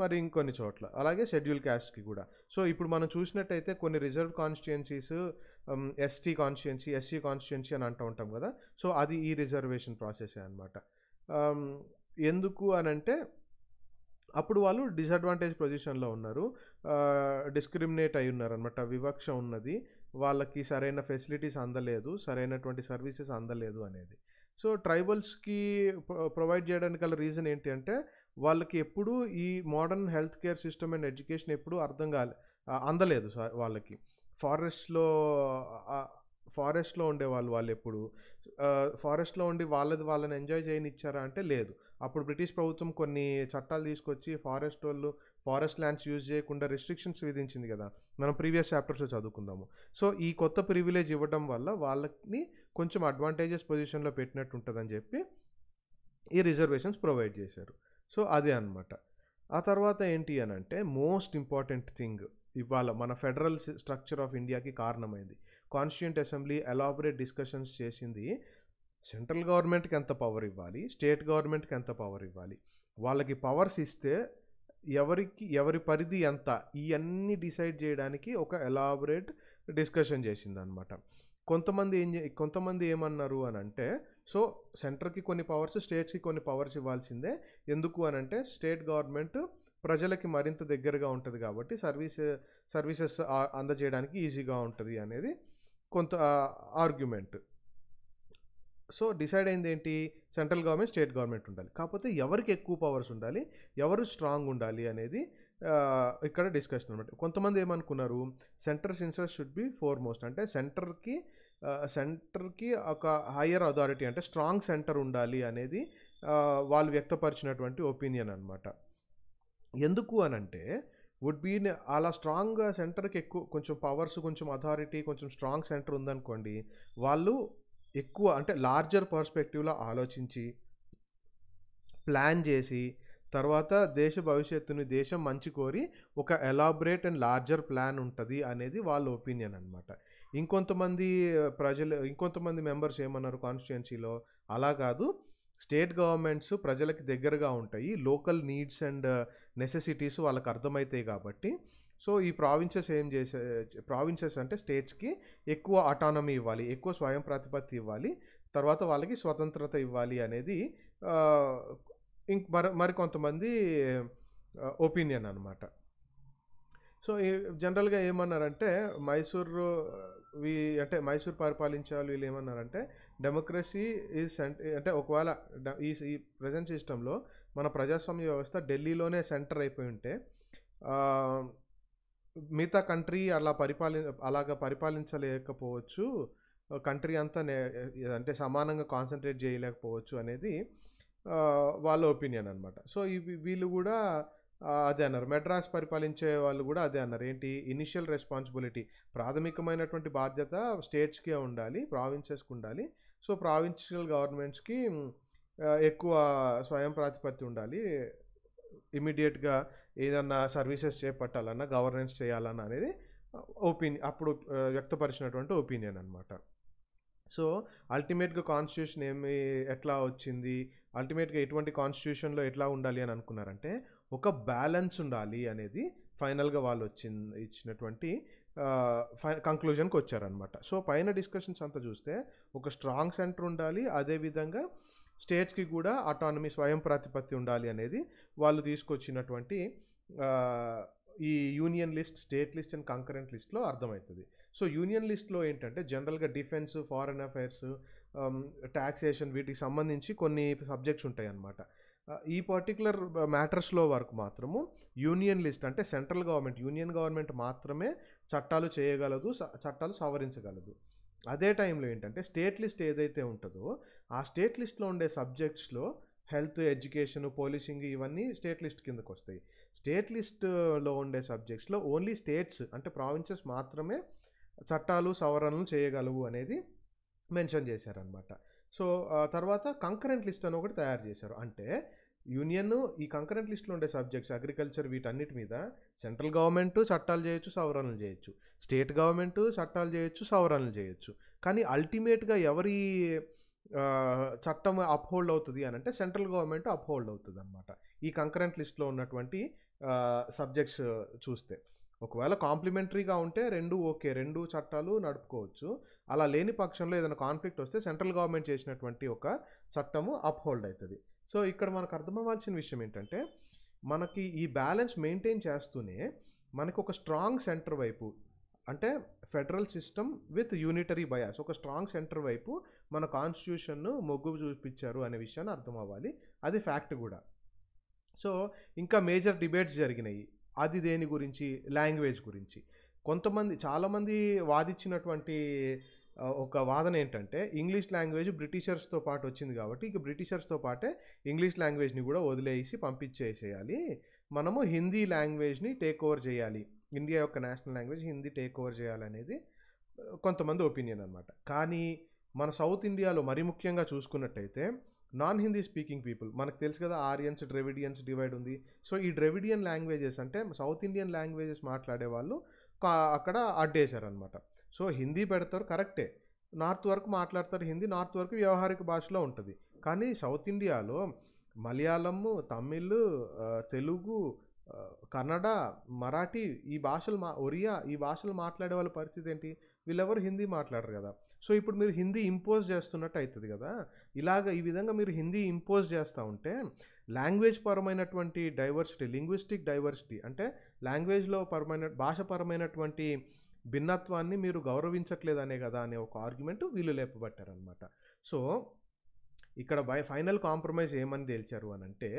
మరి ఇంకొన్ని చోట్ల అలాగే షెడ్యూల్ క్యాస్ట్కి కూడా సో ఇప్పుడు మనం చూసినట్టయితే కొన్ని reserve constituencies ST constituency SC constituency అని అంటూ ఉంటాం కదా సో అది ఈ రిజర్వేషన్ ప్రాసెసే అనమాట ఎందుకు అని అంటే అప్పుడు వాళ్ళు డిసడ్వాంటేజ్ పొజిషన్లో ఉన్నారు డిస్క్రిమినేట్ అయి ఉన్నారనమాట వివక్ష ఉన్నది వాళ్ళకి సరైన ఫెసిలిటీస్ అందలేదు సరైనటువంటి సర్వీసెస్ అందలేదు అనేది సో ట్రైబల్స్కి ప్రొవైడ్ చేయడానికి గల రీజన్ ఏంటి అంటే వాళ్ళకి ఎప్పుడూ ఈ modern health care system and education ఎప్పుడూ అర్థం కాలే అందలేదు వాళ్ళకి ఫారెస్ట్లో ఫారెస్ట్లో ఉండేవాళ్ళు వాళ్ళు ఎప్పుడు ఫారెస్ట్లో ఉండి వాళ్ళది వాళ్ళని ఎంజాయ్ చేయనిచ్చారా అంటే లేదు అప్పుడు బ్రిటిష్ ప్రభుత్వం కొన్ని చట్టాలు తీసుకొచ్చి ఫారెస్ట్ వాళ్ళు ఫారెస్ట్ ల్యాండ్స్ యూజ్ చేయకుండా రిస్ట్రిక్షన్స్ విధించింది కదా మనం ప్రీవియస్ చాప్టర్స్లో చదువుకుందాము సో ఈ కొత్త ప్రివిలేజ్ ఇవ్వడం వల్ల వాళ్ళని కొంచెం అడ్వాంటేజెస్ పొజిషన్లో పెట్టినట్టు ఉంటుందని చెప్పి ఈ రిజర్వేషన్స్ ప్రొవైడ్ చేశారు సో అదే అనమాట ఆ తర్వాత ఏంటి అని అంటే మోస్ట్ ఇంపార్టెంట్ థింగ్ ఇవాళ మన ఫెడరల్ స్ట్రక్చర్ ఆఫ్ ఇండియాకి కారణమైంది కాన్స్టిట్యూంట్ అసెంబ్లీ ఎలాబరేట్ డిస్కషన్స్ చేసింది సెంట్రల్ గవర్నమెంట్కి ఎంత పవర్ ఇవ్వాలి స్టేట్ గవర్నమెంట్కి ఎంత పవర్ ఇవ్వాలి వాళ్ళకి పవర్స్ ఇస్తే ఎవరికి ఎవరి పరిధి ఎంత ఇవన్నీ డిసైడ్ చేయడానికి ఒక ఎలాబరేట్ డిస్కషన్ చేసిందనమాట కొంతమంది ఏం కొంతమంది ఏమన్నారు అని అంటే సో సెంటర్కి కొన్ని పవర్స్ స్టేట్స్కి కొన్ని పవర్స్ ఇవ్వాల్సిందే ఎందుకు అని అంటే స్టేట్ గవర్నమెంట్ ప్రజలకి మరింత దగ్గరగా ఉంటుంది కాబట్టి సర్వీస్ సర్వీసెస్ అందజేయడానికి ఈజీగా ఉంటుంది అనేది కొంత ఆర్గ్యుమెంట్ సో డిసైడ్ అయింది ఏంటి సెంట్రల్ గవర్నమెంట్ స్టేట్ గవర్నమెంట్ ఉండాలి కాకపోతే ఎవరికి ఎక్కువ పవర్స్ ఉండాలి ఎవరు స్ట్రాంగ్ ఉండాలి అనేది ఇక్కడ డిస్కషన్ అనమాట కొంతమంది ఏమనుకున్నారు centre interests should be foremost అంటే సెంటర్కి సెంటర్కి ఒక హయ్యర్ అథారిటీ అంటే స్ట్రాంగ్ సెంటర్ ఉండాలి అనేది వాళ్ళు వ్యక్తపరిచినటువంటి ఒపీనియన్ అనమాట ఎందుకు అనంటే వుడ్ బీ అలా స్ట్రాంగ్ సెంటర్కి ఎక్కువ కొంచెం పవర్స్ కొంచెం అథారిటీ కొంచెం స్ట్రాంగ్ సెంటర్ ఉందనుకోండి వాళ్ళు ఎక్కువ అంటే లార్జర్ పర్స్పెక్టివ్లో ఆలోచించి ప్లాన్ చేసి తర్వాత దేశ భవిష్యత్తుని దేశం మంచి కోరి ఒక ఎలాబరేట్ అండ్ లార్జర్ ప్లాన్ ఉంటుంది అనేది వాళ్ళ ఒపీనియన్ అనమాట ఇంకొంతమంది ప్రజలు ఇంకొంతమంది మెంబర్స్ ఏమన్నారు కాన్స్టిట్యున్సీలో అలా కాదు స్టేట్ గవర్నమెంట్స్ ప్రజలకి దగ్గరగా ఉంటాయి లోకల్ నీడ్స్ అండ్ నెసెసిటీస్ వాళ్ళకి అర్థమవుతాయి కాబట్టి సో ఈ ప్రావిన్సెస్ ఏం చేసే ప్రావిన్సెస్ అంటే స్టేట్స్కి ఎక్కువ అటానమీ ఇవ్వాలి ఎక్కువ స్వయం ప్రతిపత్తి ఇవ్వాలి తర్వాత వాళ్ళకి స్వతంత్రత ఇవ్వాలి అనేది ఇంక మరి కొంతమంది ఒపీనియన్ అనమాట సో జనరల్గా ఏమన్నారంటే మైసూరు వీ అంటే మైసూర్ పరిపాలించాలి వీళ్ళు ఏమన్నారంటే డెమోక్రసీ ఈజ్ అంటే ఒకవేళ ఈ ఈ ప్రజెంట్ సిస్టంలో మన ప్రజాస్వామ్య వ్యవస్థ ఢిల్లీలోనే సెంటర్ అయిపోయి ఉంటే మిగతా కంట్రీ అలా పరిపాలి అలాగ పరిపాలించలేకపోవచ్చు కంట్రీ అంతా అంటే సమానంగా కాన్సన్ట్రేట్ చేయలేకపోవచ్చు అనేది వాళ్ళ ఒపీనియన్ అనమాట సో ఇవి వీళ్ళు కూడా అదే అన్నారు మెడ్రాస్ పరిపాలించే వాళ్ళు కూడా అదే అన్నారు ఏంటి ఇనిషియల్ రెస్పాన్సిబిలిటీ ప్రాథమికమైనటువంటి బాధ్యత స్టేట్స్కే ఉండాలి ప్రావిన్సెస్కి ఉండాలి సో ప్రావిన్షియల్ గవర్నమెంట్స్కి ఎక్కువ స్వయం ప్రాతిపత్తి ఉండాలి ఇమీడియట్గా ఏదన్నా సర్వీసెస్ చేపట్టాలన్నా గవర్నెన్స్ చేయాలన్నా అనేది ఒపీనియన్ అప్పుడు వ్యక్తపరిచినటువంటి ఒపీనియన్ అనమాట సో అల్టిమేట్గా కాన్స్టిట్యూషన్ ఏమి ఎట్లా వచ్చింది అల్టిమేట్గా ఎటువంటి కాన్స్టిట్యూషన్లో ఎట్లా ఉండాలి అని అనుకున్నారంటే ఒక బ్యాలెన్స్ ఉండాలి అనేది ఫైనల్గా వాళ్ళు వచ్చి ఇచ్చినటువంటి కంక్లూజన్కి వచ్చారనమాట సో పైన డిస్కషన్స్ అంతా చూస్తే ఒక స్ట్రాంగ్ సెంటర్ ఉండాలి అదేవిధంగా స్టేట్స్కి కూడా ఆటానమీ స్వయం ప్రాతిపత్తి ఉండాలి అనేది వాళ్ళు తీసుకొచ్చినటువంటి ఈ union list state list and concurrent లిస్ట్లో అర్థమవుతుంది సో యూనియన్ లిస్ట్లో ఏంటంటే జనరల్గా డిఫెన్స్ ఫారెన్ అఫైర్స్ ట్యాక్సేషన్ వీటికి సంబంధించి కొన్ని సబ్జెక్ట్స్ ఉంటాయి అన్నమాట ఈ పర్టికులర్ మ్యాటర్స్లో వరకు మాత్రము యూనియన్ లిస్ట్ అంటే సెంట్రల్ గవర్నమెంట్ యూనియన్ గవర్నమెంట్ మాత్రమే చట్టాలు చేయగలదు చట్టాలు సవరించగలదు అదే టైంలో ఏంటంటే స్టేట్ లిస్ట్ ఏదైతే ఉంటుందో ఆ స్టేట్ లిస్ట్లో ఉండే సబ్జెక్ట్స్లో హెల్త్ ఎడ్యుకేషన్ పోలీసింగ్ ఇవన్నీ స్టేట్ లిస్ట్ కిందకు వస్తాయి స్టేట్ లిస్ట్లో ఉండే సబ్జెక్ట్స్లో ఓన్లీ స్టేట్స్ అంటే ప్రావిన్సెస్ మాత్రమే చట్టాలు సవరణలు చేయగలవు అనేది మెన్షన్ చేశారనమాట సో తర్వాత కంకరెంట్ లిస్ట్ అని ఒకటి తయారు చేశారు అంటే యూనియన్ ఈ కంకరెంట్ లిస్ట్లో ఉండే సబ్జెక్ట్స్ అగ్రికల్చర్ వీటన్నిటి మీద సెంట్రల్ గవర్నమెంట్ చట్టాలు చేయొచ్చు సవరణలు చేయొచ్చు స్టేట్ గవర్నమెంట్ చట్టాలు చేయొచ్చు సవరణలు చేయొచ్చు కానీ అల్టిమేట్గా ఎవరి చట్టం అప్హోల్డ్ అవుతుంది అని అంటే సెంట్రల్ గవర్నమెంట్ అప్హోల్డ్ అవుతుంది అనమాట ఈ కంకరెంట్ లిస్ట్లో ఉన్నటువంటి సబ్జెక్ట్స్ చూస్తే ఒకవేళ కాంప్లిమెంటరీగా ఉంటే రెండు ఓకే రెండు చట్టాలు నడుపుకోవచ్చు అలా లేని పక్షంలో ఏదైనా కాన్ఫ్లిక్ట్ వస్తే సెంట్రల్ గవర్నమెంట్ చేసినటువంటి ఒక చట్టము అప్హోల్డ్ అవుతుంది సో ఇక్కడ మనకు అర్థమవ్వాల్సిన విషయం ఏంటంటే మనకి ఈ బ్యాలెన్స్ మెయింటైన్ చేస్తూనే మనకు ఒక స్ట్రాంగ్ సెంటర్ వైపు అంటే federal system with unitary bias ఒక స్ట్రాంగ్ సెంటర్ వైపు మన కాన్స్టిట్యూషన్ను మొగ్గు చూపించారు అనే విషయాన్ని అర్థం అవ్వాలి అది ఫ్యాక్ట్ కూడా సో ఇంకా మేజర్ డిబేట్స్ జరిగినాయి అది దేని గురించి లాంగ్వేజ్ గురించి కొంతమంది చాలామంది వాదించినటువంటి ఒక వాదన ఏంటంటే ఇంగ్లీష్ లాంగ్వేజ్ బ్రిటిషర్స్తో పాటు వచ్చింది కాబట్టి ఇక బ్రిటిషర్స్తో పాటే ఇంగ్లీష్ లాంగ్వేజ్ని కూడా వదిలేసి పంపించేసేయాలి మనము హిందీ లాంగ్వేజ్ని టేక్ ఓవర్ చేయాలి ఇండియా యొక్క national language Hindi take over చేయాలనేది కొంతమంది ఒపీనియన్ అనమాట కానీ మన సౌత్ ఇండియాలో మరీ ముఖ్యంగా చూసుకున్నట్టయితే నాన్ హిందీ స్పీకింగ్ పీపుల్ మనకు తెలుసు కదా ఆరియన్స్ డ్రెవిడియన్స్ డివైడ్ ఉంది సో ఈ డ్రెవిడియన్ లాంగ్వేజెస్ అంటే సౌత్ ఇండియన్ లాంగ్వేజెస్ మాట్లాడే వాళ్ళు అక్కడ అడ్డేశారనమాట సో హిందీ పెడతారు కరెక్టే నార్త్ వరకు మాట్లాడతారు హిందీ నార్త్ వరకు వ్యవహారిక భాషలో ఉంటుంది కానీ సౌత్ ఇండియాలో మలయాళము తమిళ్ తెలుగు కన్నడ మరాఠీ ఈ భాషలు మా ఒరియా ఈ భాషలు మాట్లాడే వాళ్ళ పరిస్థితి ఏంటి వీళ్ళెవరు హిందీ మాట్లాడరు కదా సో ఇప్పుడు మీరు హిందీ ఇంపోజ్ చేస్తున్నట్టు అవుతుంది కదా ఇలాగ ఈ విధంగా మీరు హిందీ ఇంపోజ్ చేస్తూ ఉంటే లాంగ్వేజ్ పరమైనటువంటి డైవర్సిటీ లింగ్విస్టిక్ డైవర్సిటీ అంటే లాంగ్వేజ్లో పరమైన భాషపరమైనటువంటి భిన్నత్వాన్ని మీరు గౌరవించట్లేదనే కదా అనే ఒక ఆర్గ్యుమెంట్ వీళ్ళు లేపబట్టారనమాట సో ఇక్కడ బై ఫైనల్ కాంప్రమైజ్ ఏమని తేల్చారు అని అంటే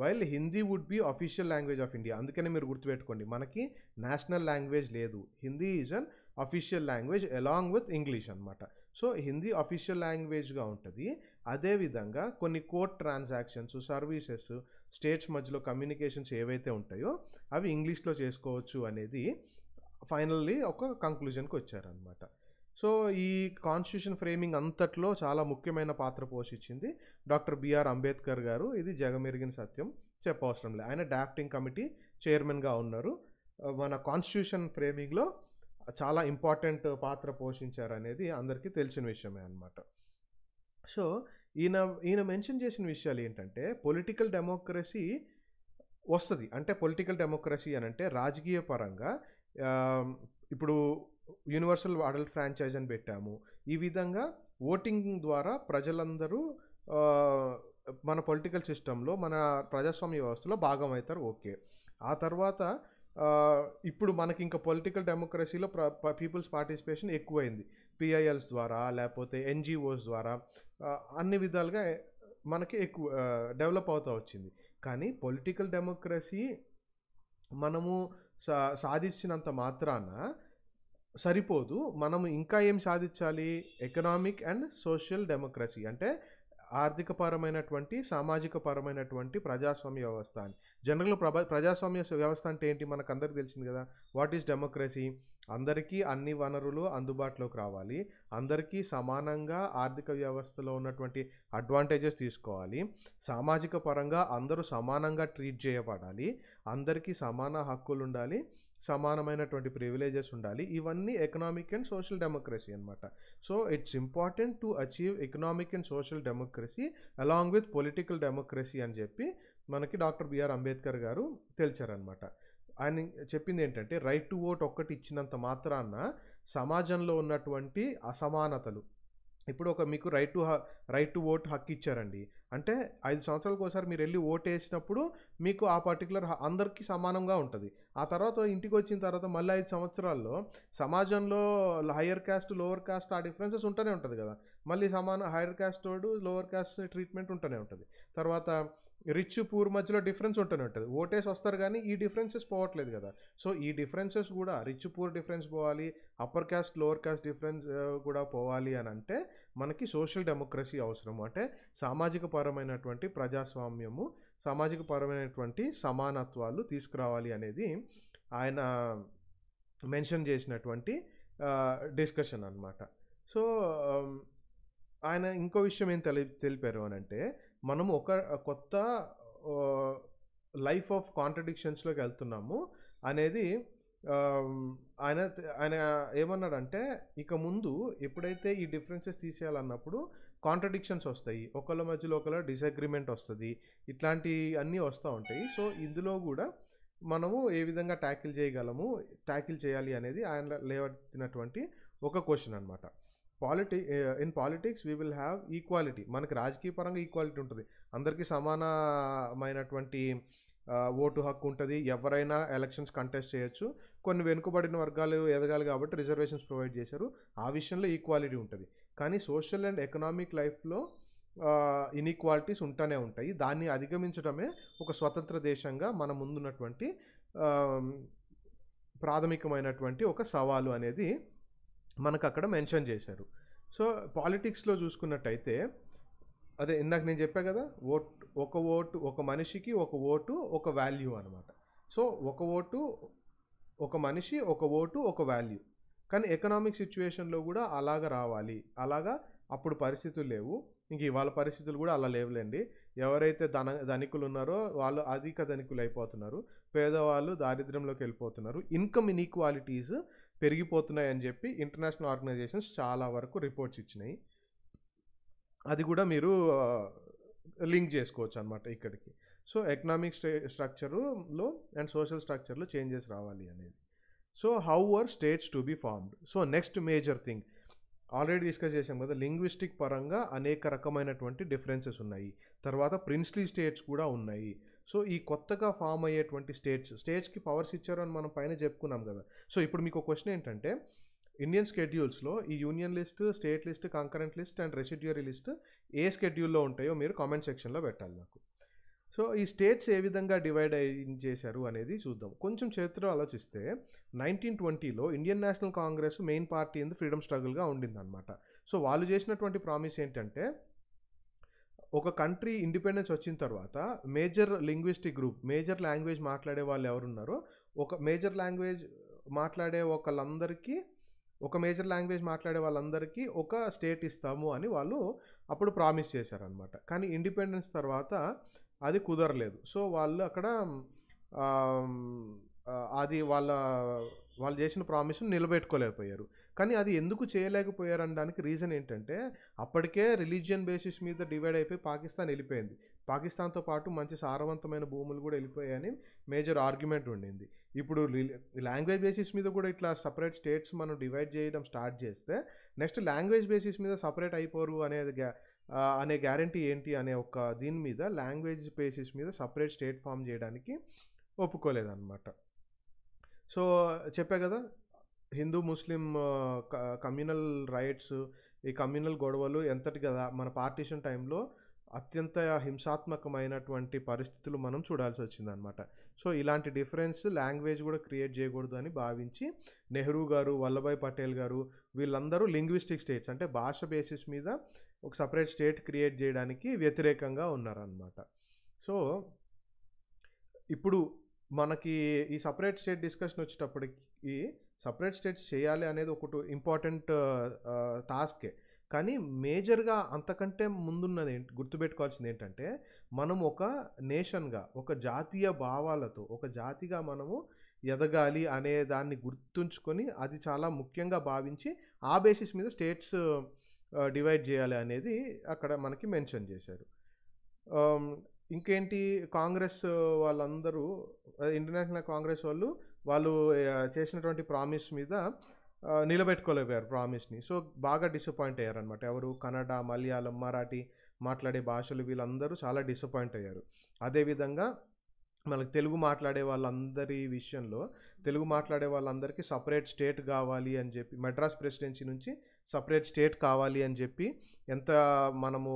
while Hindi would be official language of India అందుకనే మీరు గుర్తుపెట్టుకోండి మనకి నేషనల్ లాంగ్వేజ్ లేదు Hindi is an official language along with English అనమాట సో హిందీ అఫీషియల్ లాంగ్వేజ్గా ఉంటుంది అదేవిధంగా కొన్ని కోర్ట్ ట్రాన్సాక్షన్స్ సర్వీసెస్ స్టేట్స్ మధ్యలో కమ్యూనికేషన్స్ ఏవైతే ఉంటాయో అవి ఇంగ్లీష్లో చేసుకోవచ్చు అనేది ఫైనల్లీ ఒక కంక్లూజన్కి వచ్చారనమాట సో ఈ కాన్స్టిట్యూషన్ ఫ్రేమింగ్ అంతట్లో చాలా ముఖ్యమైన పాత్ర పోషించింది డాక్టర్ బిఆర్ అంబేద్కర్ గారు ఇది జగమెరిగిన సత్యం చెప్పవసరం లేదు ఆయన డ్రాఫ్టింగ్ కమిటీ చైర్మన్గా ఉన్నారు మన కాన్స్టిట్యూషన్ ఫ్రేమింగ్లో చాలా ఇంపార్టెంట్ పాత్ర పోషించారు అనేది అందరికీ తెలిసిన విషయమే అనమాట సో ఈయన ఈయన మెన్షన్ చేసిన విషయాలు ఏంటంటే పొలిటికల్ డెమోక్రసీ వస్తుంది అంటే పొలిటికల్ డెమోక్రసీ అని అంటే రాజకీయ పరంగా ఇప్పుడు యూనివర్సల్ అడల్ట్ ఫ్రాంచైజ్ అని పెట్టాము ఈ విధంగా ఓటింగ్ ద్వారా ప్రజలందరూ మన పొలిటికల్ సిస్టంలో మన ప్రజాస్వామ్య వ్యవస్థలో భాగం అవుతారు ఓకే ఆ తర్వాత ఇప్పుడు మనకి ఇంకా పొలిటికల్ డెమోక్రసీలో పీపుల్స్ పార్టిసిపేషన్ ఎక్కువైంది పిఐఎల్స్ ద్వారా లేకపోతే ఎన్జిఓస్ ద్వారా అన్ని విధాలుగా మనకి ఎక్కువ డెవలప్ అవుతూ వచ్చింది కానీ పొలిటికల్ డెమోక్రసీ మనము సా సాధించినంత మాత్రాన సరిపోదు మనం ఇంకా ఏం సాధించాలి ఎకనామిక్ అండ్ సోషల్ డెమోక్రసీ అంటే ఆర్థికపరమైనటువంటి సామాజిక పరమైనటువంటి ప్రజాస్వామ్య వ్యవస్థ అని జనరల్ ప్రభా ప్రజాస్వామ్య వ్యవస్థ అంటే ఏంటి మనకు అందరికీ తెలిసింది కదా వాట్ ఈస్ డెమోక్రసీ అందరికీ అన్ని వనరులు అందుబాటులోకి రావాలి అందరికీ సమానంగా ఆర్థిక వ్యవస్థలో ఉన్నటువంటి అడ్వాంటేజెస్ తీసుకోవాలి సామాజిక పరంగా అందరూ సమానంగా ట్రీట్ చేయబడాలి అందరికీ సమాన హక్కులు ఉండాలి సమానమైనటువంటి ప్రివిలేజెస్ ఉండాలి ఇవన్నీ ఎకనామిక్ అండ్ సోషల్ డెమోక్రసీ అనమాట so it's important to achieve economic and social democracy along with political democracy అని చెప్పి మనకి డాక్టర్ బిఆర్ అంబేద్కర్ గారు తెలిచారనమాట ఆయన చెప్పింది ఏంటంటే రైట్ టు ఓట్ ఒక్కటి ఇచ్చినంత మాత్రాన సమాజంలో ఉన్నటువంటి అసమానతలు ఇప్పుడు ఒక మీకు right to right to vote హక్కు ఇచ్చారండి అంటే ఐదు సంవత్సరాలకు ఒకసారి మీరు వెళ్ళి ఓటు వేసినప్పుడు మీకు ఆ పర్టికులర్ అందరికీ సమానంగా ఉంటుంది ఆ తర్వాత ఇంటికి వచ్చిన తర్వాత మళ్ళీ ఐదు సంవత్సరాల్లో సమాజంలో హయ్యర్ క్యాస్ట్ లోవర్ కాస్ట్ ఆ డిఫరెన్సెస్ ఉంటూనే ఉంటుంది కదా మళ్ళీ సమాన హయ్యర్ క్యాస్ట్ వాడు లోవర్ క్యాస్ట్ ట్రీట్మెంట్ ఉంటూనే ఉంటుంది తర్వాత రిచ్ పూర్ మధ్యలో డిఫరెన్స్ ఉంటూనే ఉంటుంది వస్తారు కానీ ఈ డిఫరెన్సెస్ పోవట్లేదు కదా సో ఈ డిఫరెన్సెస్ కూడా రిచ్ పూర్ డిఫరెన్స్ పోవాలి upper caste lower caste difference కూడా పోవాలి అని అంటే మనకి సోషల్ డెమోక్రసీ అవసరం అంటే సామాజిక పరమైనటువంటి ప్రజాస్వామ్యము సామాజిక పరమైనటువంటి సమానత్వాలు తీసుకురావాలి అనేది ఆయన మెన్షన్ చేసినటువంటి డిస్కషన్ అనమాట సో ఆయన ఇంకో విషయం ఏం తెలి తెలిపారు అని అంటే మనము ఒక కొత్త లైఫ్ ఆఫ్ కాంట్రడిక్షన్స్లోకి వెళ్తున్నాము అనేది ఆయన ఆయన ఏమన్నాడంటే ఇక ముందు ఎప్పుడైతే ఈ డిఫరెన్సెస్ తీసేయాలన్నప్పుడు కాంట్రడిక్షన్స్ వస్తాయి ఒకళ్ళ మధ్యలో ఒకళ్ళ డిసగ్రిమెంట్ వస్తుంది ఇట్లాంటి అన్నీ వస్తూ ఉంటాయి సో ఇందులో కూడా మనము ఏ విధంగా ట్యాకిల్ చేయగలము ట్యాకిల్ చేయాలి అనేది ఆయన లేవట్టినటువంటి ఒక క్వశ్చన్ అనమాట polity in politics we will have equality మనకి రాజకీయ పరంగా ఈక్వాలిటీ ఉంటుంది అందరికీ సమానమైనటువంటి ఓటు హక్కు ఉంటుంది ఎవరైనా ఎలక్షన్స్ కంటెస్ట్ చేయొచ్చు కొన్ని వెనుకబడిన వర్గాలు ఎదగాలి కాబట్టి రిజర్వేషన్స్ ప్రొవైడ్ చేశారు ఆ విషయంలో ఈక్వాలిటీ ఉంటుంది కానీ సోషల్ అండ్ ఎకనామిక్ లైఫ్లో ఇన్ఈక్వాలిటీస్ ఉంటూనే ఉంటాయి దాన్ని అధిగమించడమే ఒక స్వతంత్ర దేశంగా మన ముందున్నటువంటి ప్రాథమికమైనటువంటి ఒక సవాలు అనేది మనకు అక్కడ మెన్షన్ చేశారు సో పాలిటిక్స్లో చూసుకున్నట్టయితే అదే ఇందాక నేను చెప్పా కదా ఓట్ ఒక ఓటు ఒక మనిషికి ఒక ఓటు ఒక వాల్యూ అనమాట సో ఒక ఓటు ఒక మనిషి ఒక ఓటు ఒక వాల్యూ కానీ ఎకనామిక్ సిచ్యువేషన్లో కూడా అలాగ రావాలి అలాగా అప్పుడు పరిస్థితులు లేవు ఇంక ఇవాళ పరిస్థితులు కూడా అలా లేవులేండి ఎవరైతే ధన ధనికులు ఉన్నారో వాళ్ళు అధిక ధనికులు అయిపోతున్నారు పేదవాళ్ళు దారిద్ర్యంలోకి వెళ్ళిపోతున్నారు ఇన్కమ్ ఇన్ఈక్వాలిటీస్ పెరిగిపోతున్నాయని చెప్పి ఇంటర్నేషనల్ ఆర్గనైజేషన్స్ చాలా వరకు రిపోర్ట్స్ ఇచ్చినాయి అది కూడా మీరు లింక్ చేసుకోవచ్చు అనమాట ఇక్కడికి సో ఎకనామిక్ స్టే స్ట్రక్చరులో అండ్ సోషల్ స్ట్రక్చర్లో చేంజెస్ రావాలి అనేది so how are states to be formed so next major thing already discuss చేసాం కదా లింగ్విస్టిక్ పరంగా అనేక రకమైనటువంటి డిఫరెన్సెస్ ఉన్నాయి తర్వాత ప్రిన్స్లీ స్టేట్స్ కూడా ఉన్నాయి సో ఈ కొత్తగా ఫామ్ అయ్యేటువంటి స్టేట్స్ స్టేట్స్కి పవర్స్ అని మనం పైన చెప్పుకున్నాం కదా సో ఇప్పుడు మీకు క్వశ్చన్ ఏంటంటే ఇండియన్ స్కెడ్యూల్స్లో ఈ union list state list concurrent list and residuary list ఏ స్కెడ్యూల్లో ఉంటాయో మీరు కామెంట్ సెక్షన్లో పెట్టాలి నాకు సో ఈ స్టేట్స్ ఏ విధంగా డివైడ్ అయి చేశారు అనేది చూద్దాం కొంచెం చరిత్ర ఆలోచిస్తే నైన్టీన్ ట్వంటీలో Indian National Congress main party ఇందు ఫ్రీడమ్ స్ట్రగుల్గా ఉండిందనమాట సో వాళ్ళు చేసినటువంటి ప్రామిస్ ఏంటంటే ఒక కంట్రీ ఇండిపెండెన్స్ వచ్చిన తర్వాత major linguistic group major language మాట్లాడే వాళ్ళు ఎవరున్నారో ఒక మేజర్ లాంగ్వేజ్ మాట్లాడే ఒకళ్ళందరికీ ఒక మేజర్ లాంగ్వేజ్ మాట్లాడే వాళ్ళందరికీ ఒక స్టేట్ ఇస్తాము అని వాళ్ళు అప్పుడు ప్రామిస్ చేశారనమాట కానీ ఇండిపెండెన్స్ తర్వాత అది కుదరలేదు సో వాళ్ళు అక్కడ అది వాళ్ళ వాళ్ళు చేసిన ప్రామిస్ను నిలబెట్టుకోలేకపోయారు కానీ అది ఎందుకు చేయలేకపోయారనడానికి రీజన్ ఏంటంటే అప్పటికే రిలీజియన్ బేసిస్ మీద డివైడ్ అయిపోయి పాకిస్తాన్ వెళ్ళిపోయింది పాకిస్తాన్తో పాటు మంచి సారవంతమైన భూములు కూడా వెళ్ళిపోయాయని మేజర్ ఆర్గ్యుమెంట్ ఉండింది ఇప్పుడు లాంగ్వేజ్ బేసిస్ మీద కూడా ఇట్లా సపరేట్ స్టేట్స్ మనం డివైడ్ చేయడం స్టార్ట్ చేస్తే నెక్స్ట్ లాంగ్వేజ్ బేసిస్ మీద సపరేట్ అయిపోరు అనేది అనే గ్యారంటీ ఏంటి అనే ఒక దీని మీద లాంగ్వేజ్ బేసిస్ మీద సపరేట్ స్టేట్ ఫామ్ చేయడానికి ఒప్పుకోలేదన్నమాట సో చెప్పా కదా హిందూ ముస్లిం కమ్యూనల్ రైట్స్ ఈ కమ్యూనల్ గొడవలు ఎంతటి కదా మన పార్టీషన్ టైంలో అత్యంత హింసాత్మకమైనటువంటి పరిస్థితులు మనం చూడాల్సి వచ్చిందనమాట సో ఇలాంటి డిఫరెన్స్ లాంగ్వేజ్ కూడా క్రియేట్ చేయకూడదు అని భావించి నెహ్రూ గారు వల్లభాయ్ పటేల్ గారు వీళ్ళందరూ లింగ్విస్టిక్ స్టేట్స్ అంటే భాష బేసిస్ మీద ఒక సపరేట్ స్టేట్ క్రియేట్ చేయడానికి వ్యతిరేకంగా ఉన్నారనమాట సో ఇప్పుడు మనకి ఈ సపరేట్ స్టేట్ డిస్కషన్ వచ్చేటప్పటికి సపరేట్ స్టేట్స్ చేయాలి అనేది ఒకటి ఇంపార్టెంట్ టాస్కే కానీ మేజర్గా అంతకంటే ముందున్నది ఏంటి గుర్తుపెట్టుకోవాల్సింది ఏంటంటే మనం ఒక నేషన్గా ఒక జాతీయ భావాలతో ఒక జాతిగా మనము ఎదగాలి అనే దాన్ని గుర్తుంచుకొని అది చాలా ముఖ్యంగా భావించి ఆ బేసిస్ మీద స్టేట్స్ డివైడ్ చేయాలి అనేది అక్కడ మనకి మెన్షన్ చేశారు ఇంకేంటి కాంగ్రెస్ వాళ్ళందరూ ఇంటర్నేషనల్ కాంగ్రెస్ వాళ్ళు వాళ్ళు చేసినటువంటి ప్రామిస్ మీద నిలబెట్టుకోలేకపోయారు ప్రామిస్ని సో బాగా డిసప్పాయింట్ అయ్యారు అనమాట ఎవరు కన్నడ మలయాళం మరాఠీ మాట్లాడే భాషలు వీళ్ళందరూ చాలా డిసప్పాయింట్ అయ్యారు అదేవిధంగా మనకి తెలుగు మాట్లాడే వాళ్ళందరి విషయంలో తెలుగు మాట్లాడే వాళ్ళందరికీ సపరేట్ స్టేట్ కావాలి అని చెప్పి మెడ్రాస్ ప్రెసిడెన్సీ నుంచి సపరేట్ స్టేట్ కావాలి అని చెప్పి ఎంత మనము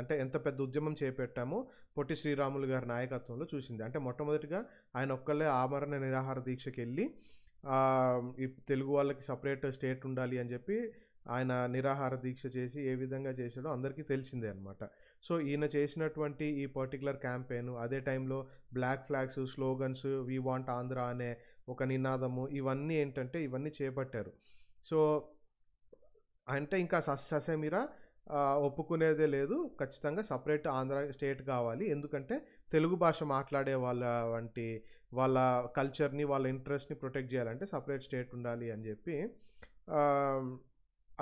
అంటే ఎంత పెద్ద ఉద్యమం చేపెట్టామో పొట్టి శ్రీరాములు గారి నాయకత్వంలో చూసింది అంటే మొట్టమొదటిగా ఆయన ఒక్కళ్ళే ఆమరణ నిరాహార దీక్షకి వెళ్ళి ఈ తెలుగు వాళ్ళకి సపరేట్ స్టేట్ ఉండాలి అని చెప్పి ఆయన నిరాహార దీక్ష చేసి ఏ విధంగా చేశాడో అందరికీ తెలిసిందే అనమాట సో ఈయన చేసినటువంటి ఈ పర్టికులర్ క్యాంపెయిన్ అదే టైంలో black flags slogans we want Andhra అనే ఒక నినాదము ఇవన్నీ ఏంటంటే ఇవన్నీ చేపట్టారు సో అంటే ఇంకా మీద ఒప్పుకునేదే లేదు ఖచ్చితంగా సపరేట్ ఆంధ్ర స్టేట్ కావాలి ఎందుకంటే తెలుగు భాష మాట్లాడే వాళ్ళ వంటి వాళ్ళ కల్చర్ని వాళ్ళ ఇంట్రెస్ట్ని ప్రొటెక్ట్ చేయాలంటే సపరేట్ స్టేట్ ఉండాలి అని చెప్పి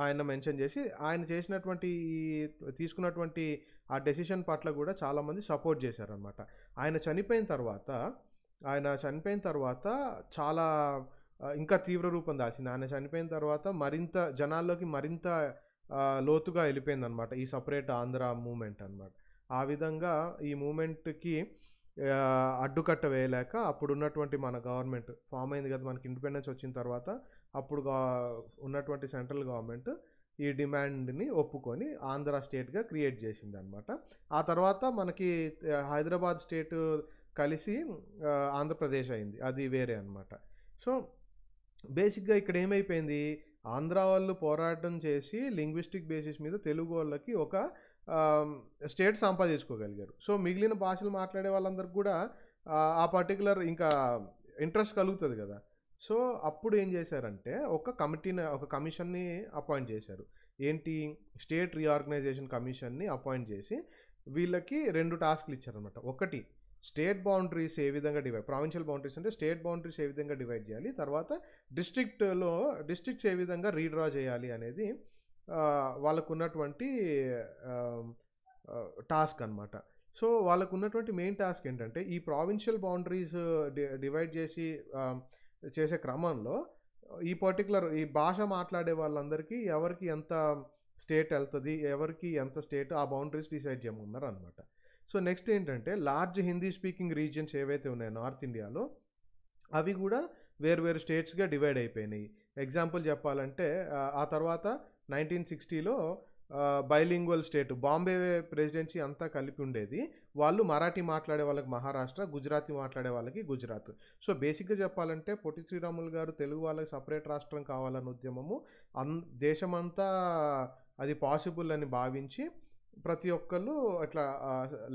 ఆయన మెన్షన్ చేసి ఆయన చేసినటువంటి తీసుకున్నటువంటి ఆ డెసిషన్ పట్ల కూడా చాలామంది సపోర్ట్ చేశారనమాట ఆయన చనిపోయిన తర్వాత ఆయన చనిపోయిన తర్వాత చాలా ఇంకా తీవ్ర రూపం దాల్చింది ఆయన చనిపోయిన తర్వాత మరింత జనాల్లోకి మరింత లోతుగా వెళ్ళిపోయింది అనమాట ఈ సపరేట్ ఆంధ్ర మూమెంట్ అనమాట ఆ విధంగా ఈ మూమెంట్కి అడ్డుకట్ట వేయలేక అప్పుడు ఉన్నటువంటి మన గవర్నమెంట్ ఫామ్ అయింది కదా మనకి ఇండిపెండెన్స్ వచ్చిన తర్వాత అప్పుడు ఉన్నటువంటి సెంట్రల్ గవర్నమెంట్ ఈ డిమాండ్ని ఒప్పుకొని ఆంధ్ర స్టేట్గా క్రియేట్ చేసింది అనమాట ఆ తర్వాత మనకి హైదరాబాద్ స్టేట్ కలిసి ఆంధ్రప్రదేశ్ అయింది అది వేరే అనమాట సో బేసిక్గా ఇక్కడ ఏమైపోయింది ఆంధ్ర వాళ్ళు పోరాటం చేసి లింగ్విస్టిక్ బేసిస్ మీద తెలుగు వాళ్ళకి ఒక స్టేట్ సంపాదించుకోగలిగారు సో మిగిలిన భాషలు మాట్లాడే వాళ్ళందరికీ కూడా ఆ పర్టికులర్ ఇంకా ఇంట్రెస్ట్ కలుగుతుంది కదా సో అప్పుడు ఏం చేశారంటే ఒక కమిటీని ఒక కమిషన్ని అపాయింట్ చేశారు ఏంటి స్టేట్ రీఆర్గనైజేషన్ కమిషన్ని అపాయింట్ చేసి వీళ్ళకి రెండు టాస్క్లు ఇచ్చారనమాట ఒకటి స్టేట్ బౌండరీస్ ఏ విధంగా డివైడ్ ప్రావిన్షియల్ బౌండరీస్ అంటే స్టేట్ బౌండరీస్ ఏ విధంగా డివైడ్ చేయాలి తర్వాత డిస్ట్రిక్ట్లో డిస్ట్రిక్ట్స్ ఏ విధంగా రీడ్రా చేయాలి అనేది వాళ్ళకు ఉన్నటువంటి టాస్క్ అనమాట సో వాళ్ళకు ఉన్నటువంటి మెయిన్ టాస్క్ ఏంటంటే ఈ ప్రావిన్షియల్ బౌండరీస్ డివైడ్ చేసి చేసే క్రమంలో ఈ పర్టికులర్ ఈ భాష మాట్లాడే వాళ్ళందరికీ ఎవరికి ఎంత స్టేట్ వెళ్తుంది ఎవరికి ఎంత స్టేట్ ఆ బౌండరీస్ డిసైడ్ చేయమన్నారు అనమాట సో నెక్స్ట్ ఏంటంటే లార్జ్ హిందీ స్పీకింగ్ రీజియన్స్ ఏవైతే ఉన్నాయో నార్త్ ఇండియాలో అవి కూడా వేరు వేరు స్టేట్స్గా డివైడ్ అయిపోయినాయి ఎగ్జాంపుల్ చెప్పాలంటే ఆ తర్వాత నైన్టీన్ సిక్స్టీలో బైలింగ్వల్ స్టేట్ బాంబే ప్రెసిడెన్సీ అంతా కలిపి ఉండేది వాళ్ళు మరాఠీ మాట్లాడే వాళ్ళకి మహారాష్ట్ర గుజరాతీ మాట్లాడే వాళ్ళకి గుజరాత్ సో బేసిక్గా చెప్పాలంటే పొట్టి శ్రీరాములు గారు తెలుగు వాళ్ళకి సపరేట్ రాష్ట్రం కావాలన్న ఉద్యమము అన్ దేశమంతా అది పాసిబుల్ అని భావించి ప్రతి ఒక్కళ్ళు అట్లా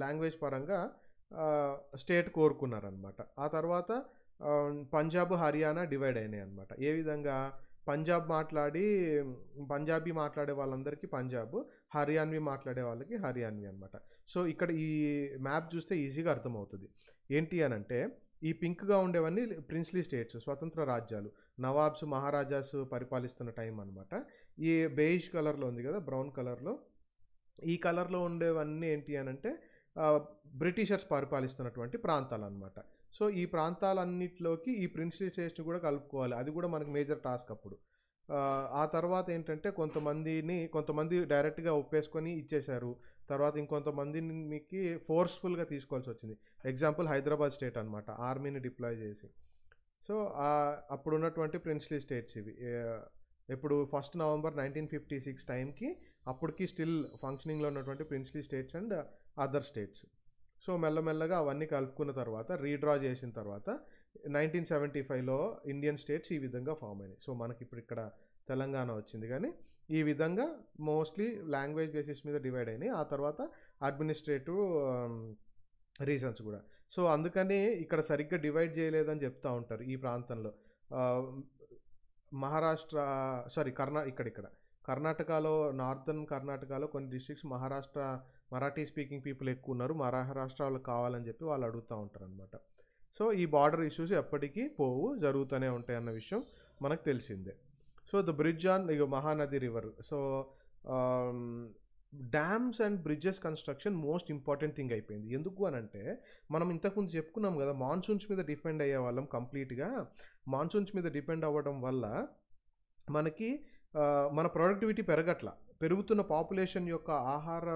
లాంగ్వేజ్ పరంగా స్టేట్ కోరుకున్నారనమాట ఆ తర్వాత పంజాబ్ హర్యానా డివైడ్ అయినాయి అనమాట ఏ విధంగా పంజాబ్ మాట్లాడి పంజాబీ మాట్లాడే వాళ్ళందరికీ పంజాబ్ హర్యాన్వి మాట్లాడే వాళ్ళకి హర్యాన్వి అనమాట సో ఇక్కడ ఈ మ్యాప్ చూస్తే ఈజీగా అర్థమవుతుంది ఏంటి అని అంటే ఈ పింక్గా ఉండేవన్నీ ప్రిన్స్లీ స్టేట్స్ స్వతంత్ర రాజ్యాలు నవాబ్స్ మహారాజాస్ పరిపాలిస్తున్న టైం అనమాట ఈ బేయిష్ కలర్లో ఉంది కదా బ్రౌన్ కలర్లో ఈ కలర్లో ఉండేవన్నీ ఏంటి అని అంటే బ్రిటిషర్స్ పరిపాలిస్తున్నటువంటి ప్రాంతాలు అనమాట సో ఈ ప్రాంతాలన్నిటిలోకి ఈ ప్రిన్సిపల్ స్టేషన్ కూడా కలుపుకోవాలి అది కూడా మనకు మేజర్ టాస్క్ అప్పుడు ఆ తర్వాత ఏంటంటే కొంతమందిని కొంతమంది డైరెక్ట్గా ఒప్పేసుకొని ఇచ్చేశారు తర్వాత ఇంకొంతమందిని మీకు ఫోర్స్ఫుల్గా తీసుకోవాల్సి వచ్చింది ఎగ్జాంపుల్ హైదరాబాద్ స్టేట్ అనమాట ఆర్మీని డిప్లాయ్ చేసి సో అప్పుడు ఉన్నటువంటి స్టేట్స్ ఇవి ఇప్పుడు first November nineteen fifty six టైంకి అప్పటికి స్టిల్ ఫంక్షనింగ్లో ఉన్నటువంటి princely states and other states so మెల్లమెల్లగా అవన్నీ కలుపుకున్న తర్వాత రీడ్రా చేసిన తర్వాత నైన్టీన్ సెవెంటీ ఫైవ్లో ఇండియన్ స్టేట్స్ ఈ విధంగా ఫామ్ అయినాయి సో మనకి ఇప్పుడు ఇక్కడ తెలంగాణ వచ్చింది కానీ ఈ విధంగా మోస్ట్లీ లాంగ్వేజ్ బేసిస్ మీద డివైడ్ అయినాయి ఆ తర్వాత అడ్మినిస్ట్రేటివ్ రీజన్స్ um, కూడా సో అందుకని ఇక్కడ సరిగ్గా డివైడ్ చేయలేదని చెప్తూ ఉంటారు ఈ ప్రాంతంలో మహారాష్ట్ర సారీ కర్ణా ఇక్కడ ఇక్కడ కర్ణాటకలో నార్థన్ కర్ణాటకలో కొన్ని districts Maharashtra Marathi speaking people ఎక్కువ ఉన్నారు మహారాష్ట్ర వాళ్ళు కావాలని చెప్పి వాళ్ళు అడుగుతూ ఉంటారు అనమాట సో ఈ బార్డర్ ఇష్యూస్ ఎప్పటికీ పోవు జరుగుతూనే ఉంటాయి అన్న విషయం మనకు తెలిసిందే సో ద బ్రిడ్జ్ ఆన్ ఇక Mahanadi river so dams and bridges construction most important thing అయిపోయింది ఎందుకు అని అంటే మనం ఇంతకుముందు చెప్పుకున్నాం కదా మాన్సూన్స్ మీద డిపెండ్ అయ్యే వాళ్ళం కంప్లీట్గా మాన్సూన్స్ మీద డిపెండ్ అవ్వడం వల్ల మనకి మన ప్రొడక్టివిటీ పెరగట్ల పెరుగుతున్న పాపులేషన్ యొక్క ఆహార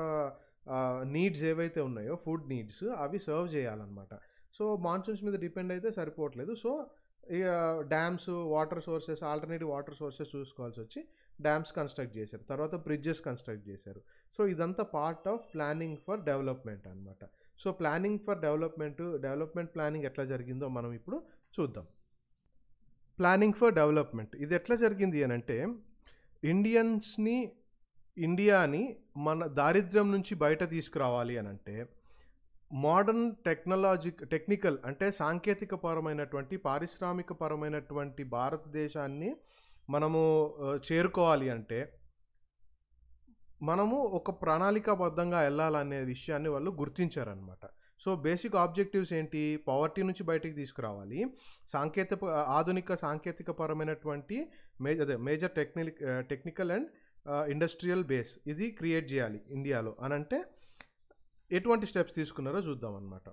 నీడ్స్ ఏవైతే ఉన్నాయో ఫుడ్ నీడ్స్ అవి సర్వ్ చేయాలన్నమాట సో మాన్సూన్స్ మీద డిపెండ్ అయితే సరిపోవట్లేదు సో ఇక dams water sources alternative water sources చూసుకోవాల్సి వచ్చి డ్యామ్స్ కన్స్ట్రక్ట్ చేశారు తర్వాత బ్రిడ్జెస్ కన్స్ట్రక్ట్ చేశారు సో ఇదంతా part of planning for development అనమాట so planning for development development planning ఎట్లా జరిగిందో మనం ఇప్పుడు చూద్దాం ప్లానింగ్ ఫర్ డెవలప్మెంట్ ఇది ఎట్లా జరిగింది అని అంటే ఇండియన్స్ని ఇండియాని మన దారిద్ర్యం నుంచి బయట తీసుకురావాలి అని అంటే మోడర్న్ టెక్నాలజిక్ టెక్నికల్ అంటే సాంకేతిక పరమైనటువంటి పారిశ్రామిక పరమైనటువంటి భారతదేశాన్ని మనము చేరుకోవాలి అంటే మనము ఒక ప్రణాళికాబద్ధంగా వెళ్ళాలనే విషయాన్ని వాళ్ళు గుర్తించారనమాట సో బేసిక్ ఆబ్జెక్టివ్స్ ఏంటి పవర్టీ నుంచి బయటికి తీసుకురావాలి సాంకేతిక ఆధునిక సాంకేతిక పరమైనటువంటి మేజర్ అదే major technique technical and industrial base ఇది క్రియేట్ చేయాలి ఇండియాలో అని అంటే ఎటువంటి స్టెప్స్ తీసుకున్నారో చూద్దాం అనమాట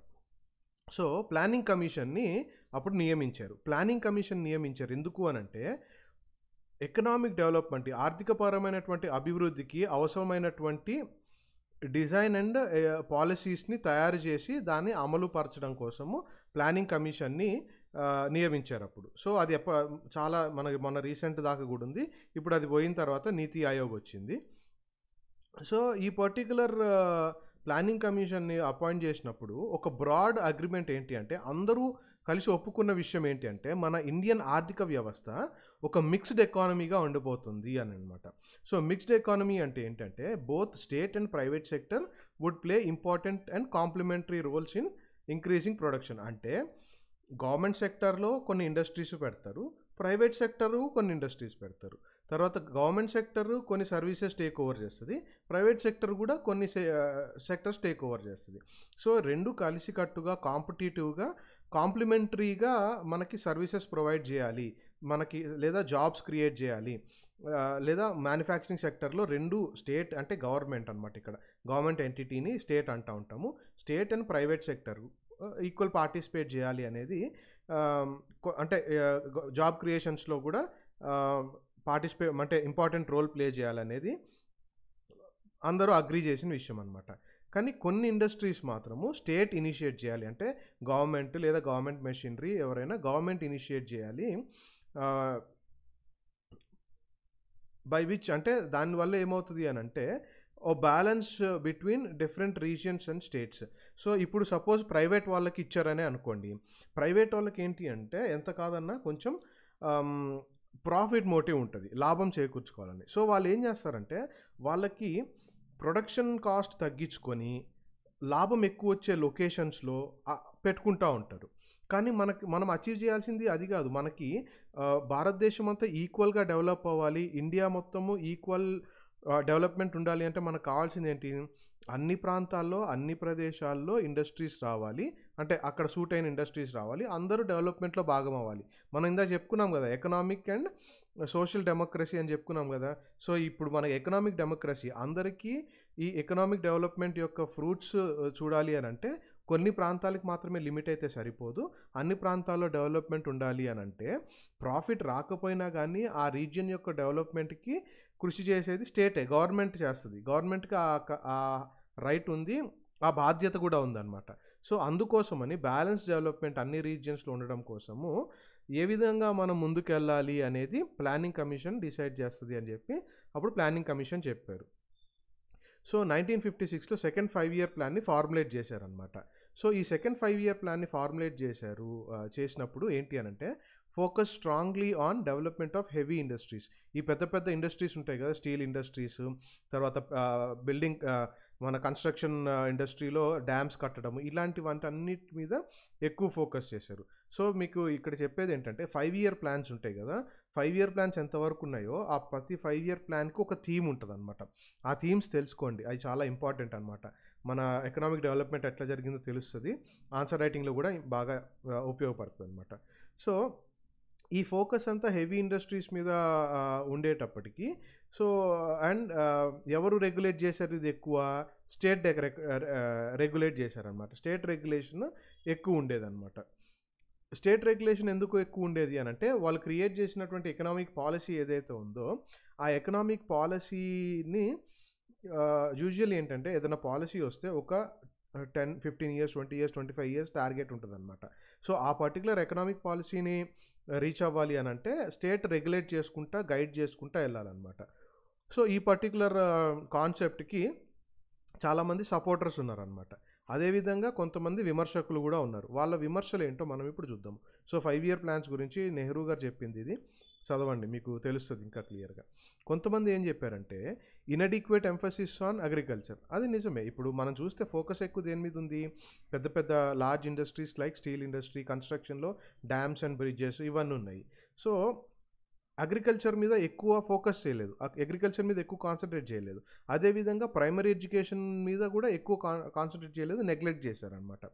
సో ప్లానింగ్ కమిషన్ని అప్పుడు నియమించారు ప్లానింగ్ కమిషన్ నియమించారు ఎందుకు అనంటే ఎకనామిక్ డెవలప్మెంట్ ఆర్థికపరమైనటువంటి అభివృద్ధికి అవసరమైనటువంటి డిజైన్ అండ్ పాలసీస్ని తయారు చేసి దాన్ని అమలు పరచడం కోసము ప్లానింగ్ కమిషన్ని నియమించారు అప్పుడు సో అది ఎప్ప చాలా మన మొన్న రీసెంట్ దాకా కూడా ఉంది ఇప్పుడు అది పోయిన తర్వాత నీతి ఆయోగ్ వచ్చింది సో ఈ పర్టికులర్ ప్లానింగ్ కమిషన్ని అపాయింట్ చేసినప్పుడు ఒక బ్రాడ్ అగ్రిమెంట్ ఏంటి అంటే అందరూ కలిసి ఒప్పుకున్న విషయం ఏంటి అంటే మన ఇండియన్ ఆర్థిక వ్యవస్థ ఒక మిక్స్డ్ ఎకానమీగా ఉండబోతుంది అని అనమాట సో మిక్స్డ్ ఎకానమీ అంటే ఏంటంటే both state and private sector would play important and complementary roles in increasing production అంటే గవర్నమెంట్ సెక్టర్లో కొన్ని ఇండస్ట్రీస్ పెడతారు ప్రైవేట్ సెక్టరు కొన్ని ఇండస్ట్రీస్ పెడతారు తర్వాత గవర్నమెంట్ సెక్టరు కొన్ని సర్వీసెస్ టేక్ ఓవర్ చేస్తుంది ప్రైవేట్ సెక్టర్ కూడా కొన్ని సెక్టర్స్ టేక్ ఓవర్ చేస్తుంది సో రెండు కలిసికట్టుగా కాంపిటేటివ్గా కాంప్లిమెంటరీగా మనకి సర్వీసెస్ ప్రొవైడ్ చేయాలి మనకి లేదా జాబ్స్ క్రియేట్ చేయాలి లేదా మ్యానుఫ్యాక్చరింగ్ సెక్టర్లో రెండు స్టేట్ అంటే గవర్నమెంట్ అనమాట ఇక్కడ గవర్నమెంట్ ఎంటిటీని స్టేట్ అంటూ ఉంటాము state and private sector equal participate చేయాలి అనేది అంటే జాబ్ క్రియేషన్స్లో కూడా పార్టిసిపేట్ అంటే ఇంపార్టెంట్ రోల్ ప్లే చేయాలనేది అందరూ అగ్రి చేసిన విషయం అనమాట కానీ కొన్ని ఇండస్ట్రీస్ మాత్రము స్టేట్ ఇనిషియేట్ చేయాలి అంటే గవర్నమెంట్ లేదా గవర్నమెంట్ మెషినరీ ఎవరైనా గవర్నమెంట్ ఇనిషియేట్ చేయాలి బై విచ్ అంటే దానివల్ల ఏమవుతుంది అని అంటే ఓ balance between different regions and states so ఇప్పుడు సపోజ్ ప్రైవేట్ వాళ్ళకి ఇచ్చారనే అనుకోండి ప్రైవేట్ వాళ్ళకి ఏంటి అంటే ఎంత కాదన్నా కొంచెం ప్రాఫిట్ మోటివ్ ఉంటుంది లాభం చేకూర్చుకోవాలని సో వాళ్ళు ఏం చేస్తారంటే వాళ్ళకి ప్రొడక్షన్ కాస్ట్ తగ్గించుకొని లాభం ఎక్కువ వచ్చే లొకేషన్స్లో పెట్టుకుంటూ ఉంటారు కానీ మనకి మనం అచీవ్ చేయాల్సింది అది కాదు మనకి భారతదేశం అంతా ఈక్వల్గా డెవలప్ అవ్వాలి ఇండియా మొత్తము ఈక్వల్ డెవలప్మెంట్ ఉండాలి అంటే మనకు కావాల్సింది ఏంటి అన్ని ప్రాంతాల్లో అన్ని ప్రదేశాల్లో ఇండస్ట్రీస్ రావాలి అంటే అక్కడ సూట్ అయిన ఇండస్ట్రీస్ రావాలి అందరూ డెవలప్మెంట్లో భాగం అవ్వాలి మనం ఇందా చెప్పుకున్నాం కదా ఎకనామిక్ అండ్ సోషల్ డెమోక్రసీ అని చెప్పుకున్నాం కదా సో ఇప్పుడు మనకి ఎకనామిక్ డెమోక్రసీ అందరికీ ఈ ఎకనామిక్ డెవలప్మెంట్ యొక్క ఫ్రూట్స్ చూడాలి అని అంటే కొన్ని ప్రాంతాలకు మాత్రమే లిమిట్ అయితే సరిపోదు అన్ని ప్రాంతాల్లో డెవలప్మెంట్ ఉండాలి అని అంటే ప్రాఫిట్ రాకపోయినా కానీ ఆ రీజియన్ యొక్క డెవలప్మెంట్కి కృషి చేసేది స్టేటే గవర్నమెంట్ చేస్తుంది గవర్నమెంట్కి ఆ రైట్ ఉంది ఆ బాధ్యత కూడా ఉందన్నమాట సో అందుకోసమని బ్యాలెన్స్ డెవలప్మెంట్ అన్ని రీజియన్స్లో ఉండడం కోసము ఏ విధంగా మనం ముందుకెళ్ళాలి అనేది ప్లానింగ్ కమిషన్ డిసైడ్ చేస్తుంది అని చెప్పి అప్పుడు ప్లానింగ్ కమిషన్ చెప్పారు సో నైన్టీన్ ఫిఫ్టీ సిక్స్లో సెకండ్ ఫైవ్ ఇయర్ ప్లాన్ని ఫార్ములేట్ చేశారనమాట సో ఈ సెకండ్ ఫైవ్ ఇయర్ ప్లాన్ని ఫార్ములేట్ చేశారు చేసినప్పుడు ఏంటి అనంటే focus strongly on development of heavy industries ఈ పెద్ద పెద్ద ఇండస్ట్రీస్ ఉంటాయి కదా స్టీల్ ఇండస్ట్రీస్ తర్వాత బిల్డింగ్ మన కన్స్ట్రక్షన్ ఇండస్ట్రీలో డ్యామ్స్ కట్టడం ఇలాంటి వాటన్నిటి మీద ఎక్కువ ఫోకస్ చేశారు సో మీకు ఇక్కడ చెప్పేది ఏంటంటే ఫైవ్ ఇయర్ ప్లాన్స్ ఉంటాయి కదా ఫైవ్ ఇయర్ ప్లాన్స్ ఎంతవరకు ఉన్నాయో ఆ ప్రతి ఫైవ్ ఇయర్ ప్లాన్కి ఒక థీమ్ ఉంటుంది అనమాట ఆ థీమ్స్ తెలుసుకోండి అది చాలా ఇంపార్టెంట్ అనమాట మన ఎకనామిక్ డెవలప్మెంట్ ఎట్లా జరిగిందో తెలుస్తుంది ఆన్సర్ రైటింగ్లో కూడా బాగా ఉపయోగపడుతుంది అనమాట సో ఈ ఫోకస్ అంతా హెవీ ఇండస్ట్రీస్ మీద ఉండేటప్పటికీ సో అండ్ ఎవరు రెగ్యులేట్ చేశారు ఇది ఎక్కువ స్టేట్ రెగ్యులేట్ చేశారనమాట స్టేట్ రెగ్యులేషన్ ఎక్కువ ఉండేదన్నమాట స్టేట్ రెగ్యులేషన్ ఎందుకు ఎక్కువ ఉండేది అని అంటే వాళ్ళు క్రియేట్ చేసినటువంటి ఎకనామిక్ పాలసీ ఏదైతే ఉందో ఆ ఎకనామిక్ పాలసీని యూజువల్ ఏంటంటే ఏదైనా పాలసీ వస్తే ఒక ten fifteen years twenty years twenty five years target ఉంటుందన్నమాట సో ఆ పర్టికులర్ ఎకనామిక్ పాలసీని రీచ్ అవ్వాలి అని అంటే స్టేట్ రెగ్యులేట్ చేసుకుంటా గైడ్ చేసుకుంటా వెళ్ళాలన్నమాట సో ఈ పర్టికులర్ కాన్సెప్ట్కి చాలామంది సపోర్టర్స్ ఉన్నారనమాట అదేవిధంగా కొంతమంది విమర్శకులు కూడా ఉన్నారు వాళ్ళ విమర్శలు ఏంటో మనం ఇప్పుడు చూద్దాం సో ఫైవ్ ఇయర్ ప్లాన్స్ గురించి నెహ్రూ గారు చెప్పింది ఇది చదవండి మీకు తెలుస్తుంది ఇంకా క్లియర్గా కొంతమంది ఏం చెప్పారంటే ఇన్అడిక్వేట్ ఎంఫసిస్ ఆన్ అగ్రికల్చర్ అది నిజమే ఇప్పుడు మనం చూస్తే ఫోకస్ ఎక్కువ దేని మీద ఉంది పెద్ద పెద్ద large industries like steel industry కన్స్ట్రక్షన్లో డ్యామ్స్ అండ్ బ్రిడ్జెస్ ఇవన్నీ ఉన్నాయి సో అగ్రికల్చర్ మీద ఎక్కువ ఫోకస్ చేయలేదు అగ్రికల్చర్ మీద ఎక్కువ కాన్సన్ట్రేట్ చేయలేదు అదేవిధంగా ప్రైమరీ ఎడ్యుకేషన్ మీద కూడా ఎక్కువ కాన్సన్ట్రేట్ చేయలేదు నెగ్లెక్ట్ చేశారనమాట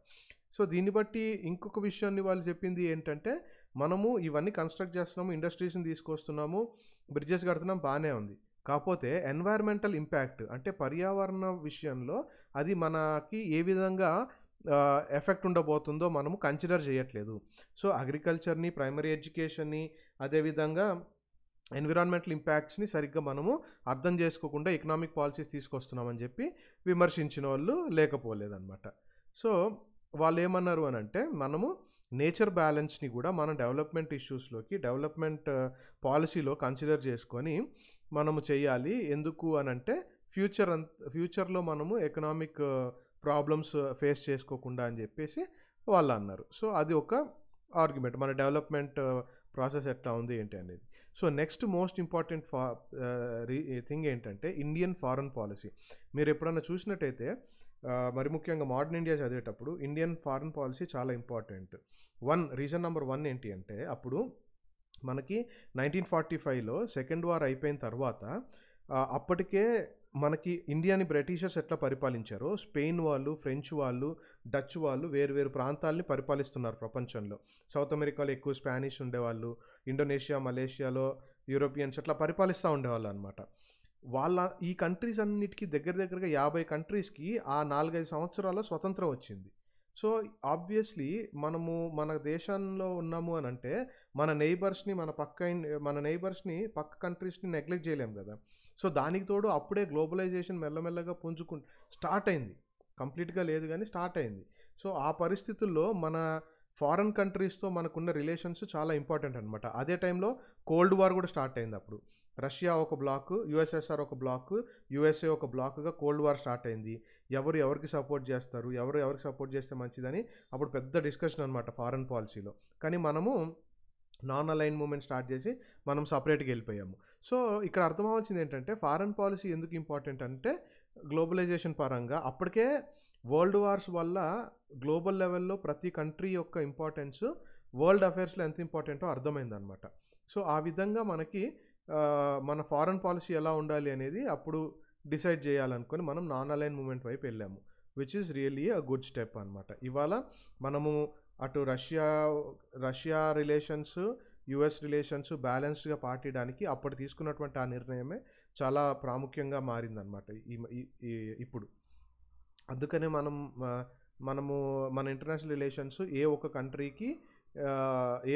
సో దీన్ని బట్టి ఇంకొక విషయాన్ని వాళ్ళు చెప్పింది ఏంటంటే మనము ఇవన్నీ కన్స్ట్రక్ట్ చేస్తున్నాము ఇండస్ట్రీస్ని తీసుకొస్తున్నాము బ్రిడ్జెస్ కడుతున్నాం బాగానే ఉంది కాకపోతే ఎన్వైర్మెంటల్ ఇంపాక్ట్ అంటే పర్యావరణ విషయంలో అది మనకి ఏ విధంగా ఎఫెక్ట్ ఉండబోతుందో మనము కన్సిడర్ చేయట్లేదు సో అగ్రికల్చర్ని ప్రైమరీ ఎడ్యుకేషన్ని అదేవిధంగా ఎన్విరాన్మెంటల్ ఇంపాక్ట్స్ని సరిగ్గా మనము అర్థం చేసుకోకుండా ఎకనామిక్ పాలసీస్ తీసుకొస్తున్నామని చెప్పి విమర్శించిన వాళ్ళు లేకపోలేదన్నమాట సో వాళ్ళు ఏమన్నారు అని అంటే మనము నేచర్ బ్యాలెన్స్ని కూడా మనం డెవలప్మెంట్ ఇష్యూస్లోకి డెవలప్మెంట్ పాలసీలో కన్సిడర్ చేసుకొని మనము చేయాలి ఎందుకు అని అంటే ఫ్యూచర్ అంత ఫ్యూచర్లో మనము ఎకనామిక్ ప్రాబ్లమ్స్ ఫేస్ చేసుకోకుండా అని చెప్పేసి వాళ్ళు అన్నారు సో అది ఒక ఆర్గ్యుమెంట్ మన డెవలప్మెంట్ ప్రాసెస్ ఎట్లా ఉంది ఏంటి అనేది సో నెక్స్ట్ మోస్ట్ ఇంపార్టెంట్ ఫా థింగ్ ఏంటంటే ఇండియన్ ఫారెన్ పాలసీ మీరు ఎప్పుడన్నా చూసినట్టయితే మరి ముఖ్యంగా మోడర్న్ ఇండియా చదివేటప్పుడు ఇండియన్ ఫారిన్ పాలసీ చాలా important one reason number one ఏంటి అంటే అప్పుడు మనకి నైన్టీన్ ఫార్టీ ఫైవ్లో సెకండ్ వార్ అయిపోయిన తర్వాత అప్పటికే మనకి ఇండియాని బ్రిటిషర్స్ ఎట్లా పరిపాలించారో స్పెయిన్ వాళ్ళు ఫ్రెంచ్ వాళ్ళు డచ్ వాళ్ళు వేరువేరు ప్రాంతాలని పరిపాలిస్తున్నారు ప్రపంచంలో సౌత్ అమెరికాలో ఎక్కువ స్పానిష్ ఉండేవాళ్ళు ఇండోనేషియా మలేషియాలో యూరోపియన్స్ ఎట్లా పరిపాలిస్తూ ఉండేవాళ్ళు అనమాట వాళ్ళ ఈ కంట్రీస్ అన్నిటికీ దగ్గర దగ్గరగా యాభై కంట్రీస్కి ఆ నాలుగైదు సంవత్సరాల స్వతంత్రం వచ్చింది సో ఆబ్వియస్లీ మనము మన దేశంలో ఉన్నాము అని అంటే మన నైబర్స్ని మన పక్క మన నైబర్స్ని పక్క కంట్రీస్ని నెగ్లెక్ట్ చేయలేము కదా సో దానికి తోడు అప్పుడే గ్లోబలైజేషన్ మెల్లమెల్లగా పుంజుకు స్టార్ట్ అయింది కంప్లీట్గా లేదు కానీ స్టార్ట్ అయింది సో ఆ పరిస్థితుల్లో మన ఫారెన్ కంట్రీస్తో మనకున్న రిలేషన్స్ చాలా ఇంపార్టెంట్ అనమాట అదే టైంలో కోల్డ్ వార్ కూడా స్టార్ట్ అయింది అప్పుడు రష్యా ఒక బ్లాక్ యుఎస్ఎస్ఆర్ ఒక బ్లాక్ యుఎస్ఏ ఒక బ్లాక్గా కోల్డ్ వార్ స్టార్ట్ అయింది ఎవరు ఎవరికి సపోర్ట్ చేస్తారు ఎవరు ఎవరికి సపోర్ట్ చేస్తే మంచిదని అప్పుడు పెద్ద డిస్కషన్ అనమాట ఫారెన్ పాలసీలో కానీ మనము నాన్ అలైన్ మూమెంట్ స్టార్ట్ చేసి మనం సపరేట్గా వెళ్ళిపోయాము సో ఇక్కడ అర్థమవలసింది ఏంటంటే ఫారెన్ పాలసీ ఎందుకు ఇంపార్టెంట్ అంటే గ్లోబలైజేషన్ పరంగా అప్పటికే వరల్డ్ వార్స్ వల్ల గ్లోబల్ లెవెల్లో ప్రతి కంట్రీ యొక్క ఇంపార్టెన్స్ వరల్డ్ అఫైర్స్లో ఎంత ఇంపార్టెంటో అర్థమైందనమాట సో ఆ విధంగా మనకి మన ఫారెన్ పాలసీ ఎలా ఉండాలి అనేది అప్పుడు డిసైడ్ చేయాలనుకొని మనం నాన్ అలైన్ మూమెంట్ వైపు వెళ్ళాము which is really a good step అనమాట ఇవాళ మనము అటు Russia Russia relations US relations బ్యాలెన్స్డ్గా పాటియడానికి అప్పుడు తీసుకున్నటువంటి ఆ నిర్ణయమే చాలా ప్రాముఖ్యంగా మారిందనమాట ఈ ఇప్పుడు అందుకనే మనం మనము మన ఇంటర్నేషనల్ రిలేషన్స్ ఏ ఒక కంట్రీకి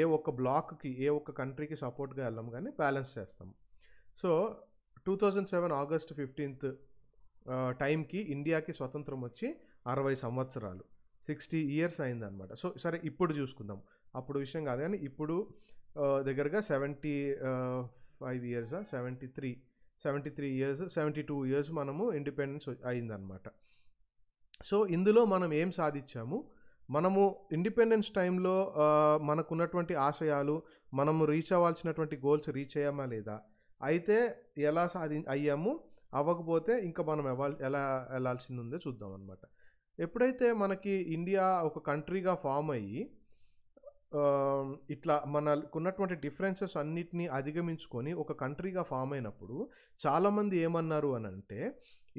ఏ ఒక్క బ్లాక్కి ఏ ఒక్క కంట్రీకి సపోర్ట్గా వెళ్ళాము కానీ బ్యాలెన్స్ చేస్తాము so two thousand seven August fifteenth టైంకి ఇండియాకి స్వతంత్రం వచ్చి అరవై సంవత్సరాలు సిక్స్టీ ఇయర్స్ అయిందనమాట సో సరే ఇప్పుడు చూసుకుందాం అప్పుడు విషయం కాదు కానీ ఇప్పుడు దగ్గరగా seventy five years seventy three seventy three years seventy two years మనము ఇండిపెండెన్స్ అయిందనమాట సో ఇందులో మనం ఏం సాధించాము మనము ఇండిపెండెన్స్ టైంలో మనకున్నటువంటి ఆశయాలు మనము రీచ్ అవ్వాల్సినటువంటి గోల్స్ రీచ్ అయ్యామా లేదా అయితే ఎలా సాధి అయ్యాము అవ్వకపోతే ఇంకా మనం ఎలా వెళ్ళాల్సింది ఉందో చూద్దాం అనమాట ఎప్పుడైతే మనకి ఇండియా ఒక కంట్రీగా ఫామ్ అయ్యి ఇట్లా మనకున్నటువంటి డిఫరెన్సెస్ అన్నిటినీ అధిగమించుకొని ఒక కంట్రీగా ఫామ్ అయినప్పుడు చాలామంది ఏమన్నారు అని అంటే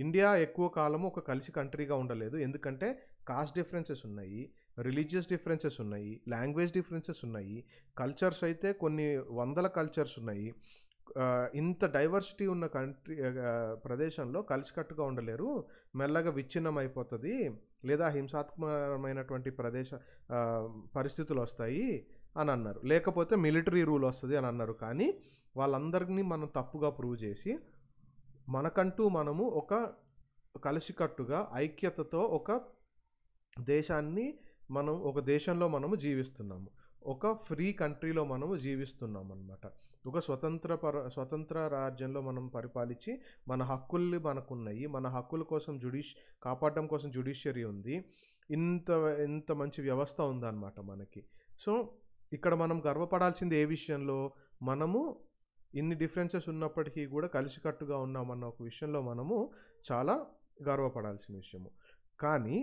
ఇండియా ఎక్కువ కాలము ఒక కలిసి కంట్రీగా ఉండలేదు ఎందుకంటే కాస్ట్ డిఫరెన్సెస్ ఉన్నాయి రిలీజియస్ డిఫరెన్సెస్ ఉన్నాయి లాంగ్వేజ్ డిఫరెన్సెస్ ఉన్నాయి కల్చర్స్ అయితే కొన్ని వందల కల్చర్స్ ఉన్నాయి ఇంత డైవర్సిటీ ఉన్న కంట్రీ ప్రదేశంలో కలిసికట్టుగా ఉండలేరు మెల్లగా విచ్ఛిన్నం అయిపోతుంది లేదా హింసాత్మకమైనటువంటి ప్రదేశ పరిస్థితులు వస్తాయి అని అన్నారు లేకపోతే మిలిటరీ రూల్ వస్తుంది అని అన్నారు కానీ వాళ్ళందరినీ మనం తప్పుగా ప్రూవ్ చేసి మనకంటూ మనము ఒక కలిసికట్టుగా ఐక్యతతో ఒక దేశాన్ని మనం ఒక దేశంలో మనము జీవిస్తున్నాము ఒక ఫ్రీ కంట్రీలో మనము జీవిస్తున్నాం అనమాట ఒక స్వతంత్ర పర స్వతంత్ర రాజ్యంలో మనం పరిపాలించి మన మనకు మనకున్నాయి మన హక్కుల కోసం జుడిష్ కాపాడడం కోసం జుడిషియరీ ఉంది ఇంత ఇంత మంచి వ్యవస్థ ఉందన్నమాట మనకి సో ఇక్కడ మనం గర్వపడాల్సింది ఏ విషయంలో మనము ఇన్ని డిఫరెన్సెస్ ఉన్నప్పటికీ కూడా కలిసికట్టుగా ఉన్నామన్న ఒక విషయంలో మనము చాలా గర్వపడాల్సిన విషయము కానీ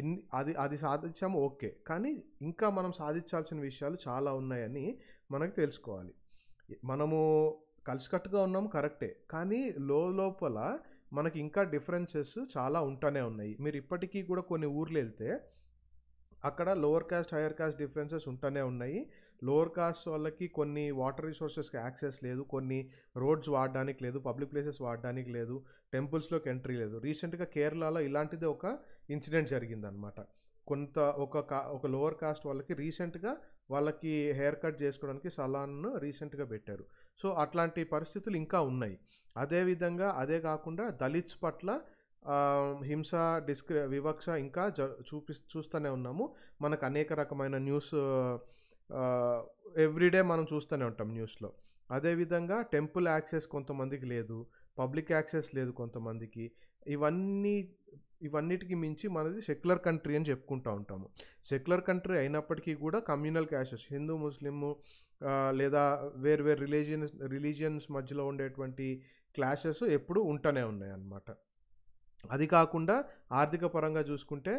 ఇన్ని అది అది సాధించాము ఓకే కానీ ఇంకా మనం సాధించాల్సిన విషయాలు చాలా ఉన్నాయని మనకు తెలుసుకోవాలి మనము కలిసికట్టుగా ఉన్నాం కరెక్టే కానీ లోపల మనకి ఇంకా డిఫరెన్సెస్ చాలా ఉంటూనే ఉన్నాయి మీరు ఇప్పటికీ కూడా కొన్ని ఊర్లు వెళ్తే అక్కడ lower caste higher caste differences ఉంటూనే ఉన్నాయి లోవర్ కాస్ట్ వాళ్ళకి కొన్ని వాటర్ రిసోర్సెస్కి యాక్సెస్ లేదు కొన్ని రోడ్స్ వాడడానికి లేదు పబ్లిక్ ప్లేసెస్ వాడడానికి లేదు టెంపుల్స్లోకి ఎంట్రీ లేదు రీసెంట్గా కేరళలో ఇలాంటిది ఒక ఇన్సిడెంట్ జరిగిందనమాట కొంత ఒక కా ఒక లోవర్ కాస్ట్ వాళ్ళకి రీసెంట్గా వాళ్ళకి హెయిర్ కట్ చేసుకోవడానికి సలాన్ను రీసెంట్గా పెట్టారు సో అట్లాంటి పరిస్థితులు ఇంకా ఉన్నాయి అదేవిధంగా అదే కాకుండా దళిత్స్ పట్ల హింస డిస్క్ వివక్ష ఇంకా జ చూపి చూస్తూనే ఉన్నాము మనకు అనేక రకమైన న్యూస్ ఎవ్రీడే మనం చూస్తూనే ఉంటాం న్యూస్లో అదేవిధంగా టెంపుల్ యాక్సెస్ కొంతమందికి లేదు పబ్లిక్ యాక్సెస్ లేదు కొంతమందికి ఇవన్నీ ఇవన్నిటికి మించి మనది సెక్యులర్ కంట్రీ అని చెప్పుకుంటూ ఉంటాము సెక్యులర్ కంట్రీ అయినప్పటికీ కూడా కమ్యూనల్ క్యాషెస్ హిందూ ముస్లిము లేదా వేరు వేరు రిలీజియన్ రిలీజియన్స్ మధ్యలో ఉండేటువంటి క్లాషెస్ ఎప్పుడు ఉంటూనే ఉన్నాయి అన్నమాట అది కాకుండా ఆర్థిక పరంగా చూసుకుంటే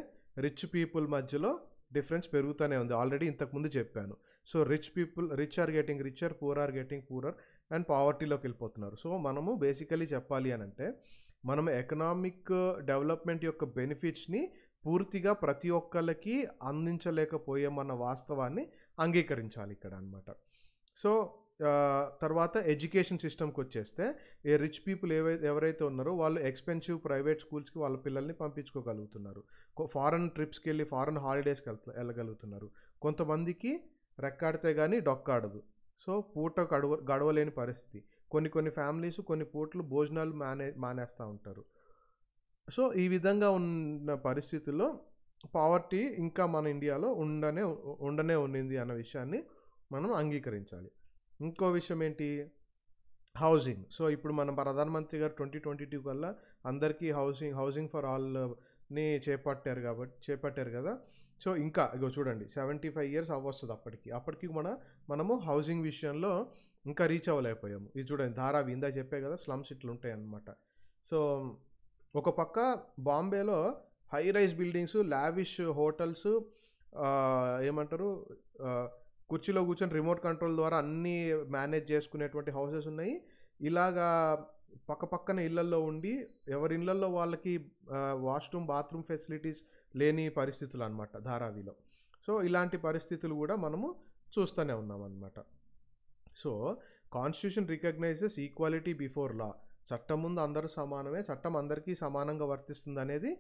రిచ్ పీపుల్ మధ్యలో డిఫరెన్స్ పెరుగుతూనే ఉంది ఆల్రెడీ ఇంతకుముందు చెప్పాను so rich people rich are getting rich are poor are getting are and పావర్టీలోకి వెళ్ళిపోతున్నారు సో మనము బేసికలీ చెప్పాలి అని అంటే మనం ఎకనామిక్ డెవలప్మెంట్ యొక్క బెనిఫిట్స్ని పూర్తిగా ప్రతి ఒక్కరికి అందించలేకపోయామన్న వాస్తవాన్ని అంగీకరించాలి ఇక్కడ అనమాట సో తర్వాత ఎడ్యుకేషన్ సిస్టమ్కి వచ్చేస్తే ఏ రిచ్ పీపుల్ ఏవై ఎవరైతే ఉన్నారో వాళ్ళు ఎక్స్పెన్సివ్ ప్రైవేట్ స్కూల్స్కి వాళ్ళ పిల్లల్ని పంపించుకోగలుగుతున్నారు ఫారెన్ ట్రిప్స్కి వెళ్ళి ఫారెన్ హాలిడేస్కి వెళ్ళగలుగుతున్నారు కొంతమందికి రెక్కాడితే కానీ డొక్కాడదు సో పూట గడవ గడవలేని పరిస్థితి కొన్ని కొన్ని ఫ్యామిలీస్ కొన్ని పూటలు భోజనాలు మానే మానేస్తూ ఉంటారు సో ఈ విధంగా ఉన్న పరిస్థితుల్లో పావర్టీ ఇంకా మన ఇండియాలో ఉండనే ఉండనే ఉండింది అన్న విషయాన్ని మనం అంగీకరించాలి ఇంకో విషయం ఏంటి హౌసింగ్ సో ఇప్పుడు మన ప్రధానమంత్రి గారు ట్వంటీ ట్వంటీ టూ వల్ల అందరికీ హౌసింగ్ హౌసింగ్ ఫర్ ఆల్ని చేపట్టారు కాబట్టి చేపట్టారు కదా సో ఇంకా ఇగో చూడండి సెవెంటీ ఫైవ్ ఇయర్స్ అవ్వస్తుంది అప్పటికి అప్పటికి మన మనము హౌసింగ్ విషయంలో ఇంకా రీచ్ అవ్వలేకపోయాము ఇది చూడండి ధారావి ఇందా చెప్పే కదా స్లమ్ ఇట్లా ఉంటాయన్నమాట సో ఒక పక్క బాంబేలో high rise buildings lavish hotels ఏమంటారు కుర్చీలో కూర్చొని రిమోట్ కంట్రోల్ ద్వారా అన్నీ మేనేజ్ చేసుకునేటువంటి హౌసెస్ ఉన్నాయి ఇలాగా పక్కపక్కన ఇళ్లల్లో ఉండి ఎవరి ఇళ్లల్లో వాళ్ళకి వాష్రూమ్ బాత్రూమ్ ఫెసిలిటీస్ లేని పరిస్థితులు అనమాట ధారావిలో సో ఇలాంటి పరిస్థితులు కూడా మనము చూస్తూనే ఉన్నాం అనమాట so constitution recognizes equality before law చట్టం ముందు అందరూ సమానమే చట్టం అందరికీ సమానంగా వర్తిస్తుంది అనేది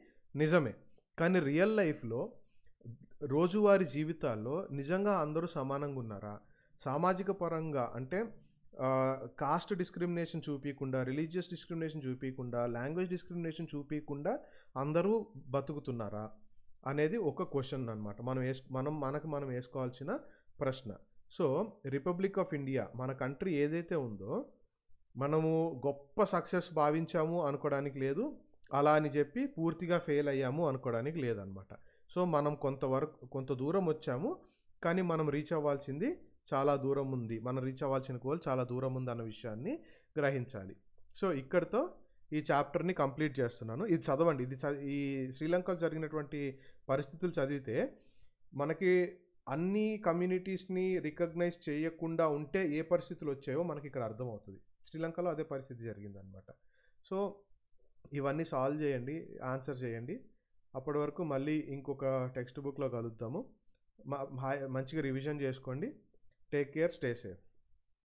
నిజమే కానీ రియల్ లైఫ్లో రోజువారీ జీవితాల్లో నిజంగా అందరూ సమానంగా ఉన్నారా సామాజిక పరంగా అంటే కాస్ట్ డిస్క్రిమినేషన్ చూపించకుండా రిలీజియస్ డిస్క్రిమినేషన్ చూపించకుండా లాంగ్వేజ్ డిస్క్రిమినేషన్ చూపించకుండా అందరూ బతుకుతున్నారా అనేది ఒక క్వశ్చన్ అనమాట మనం వేసు మనం మనకు మనం వేసుకోవాల్సిన ప్రశ్న సో రిపబ్లిక్ ఆఫ్ ఇండియా మన కంట్రీ ఏదైతే ఉందో మనము గొప్ప సక్సెస్ భావించాము అనుకోవడానికి లేదు అలా అని చెప్పి పూర్తిగా ఫెయిల్ అయ్యాము అనుకోవడానికి లేదనమాట సో మనం కొంతవరకు కొంత దూరం వచ్చాము కానీ మనం రీచ్ అవ్వాల్సింది చాలా దూరం ఉంది మనం రీచ్ అవ్వాల్సిన గోల్ చాలా దూరం ఉంది అన్న విషయాన్ని గ్రహించాలి సో ఇక్కడితో ఈ చాప్టర్ని కంప్లీట్ చేస్తున్నాను ఇది చదవండి ఇది ఈ శ్రీలంకలో జరిగినటువంటి పరిస్థితులు చదివితే మనకి అన్ని కమ్యూనిటీస్ని రికగ్నైజ్ చేయకుండా ఉంటే ఏ పరిస్థితులు వచ్చాయో మనకి ఇక్కడ అర్థమవుతుంది శ్రీలంకలో అదే పరిస్థితి జరిగిందనమాట సో ఇవన్నీ సాల్వ్ చేయండి ఆన్సర్ చేయండి అప్పటి వరకు మళ్ళీ ఇంకొక టెక్స్ట్ బుక్లో కలుద్దాము మంచిగా రివిజన్ చేసుకోండి टेक केयर स्टे सेफ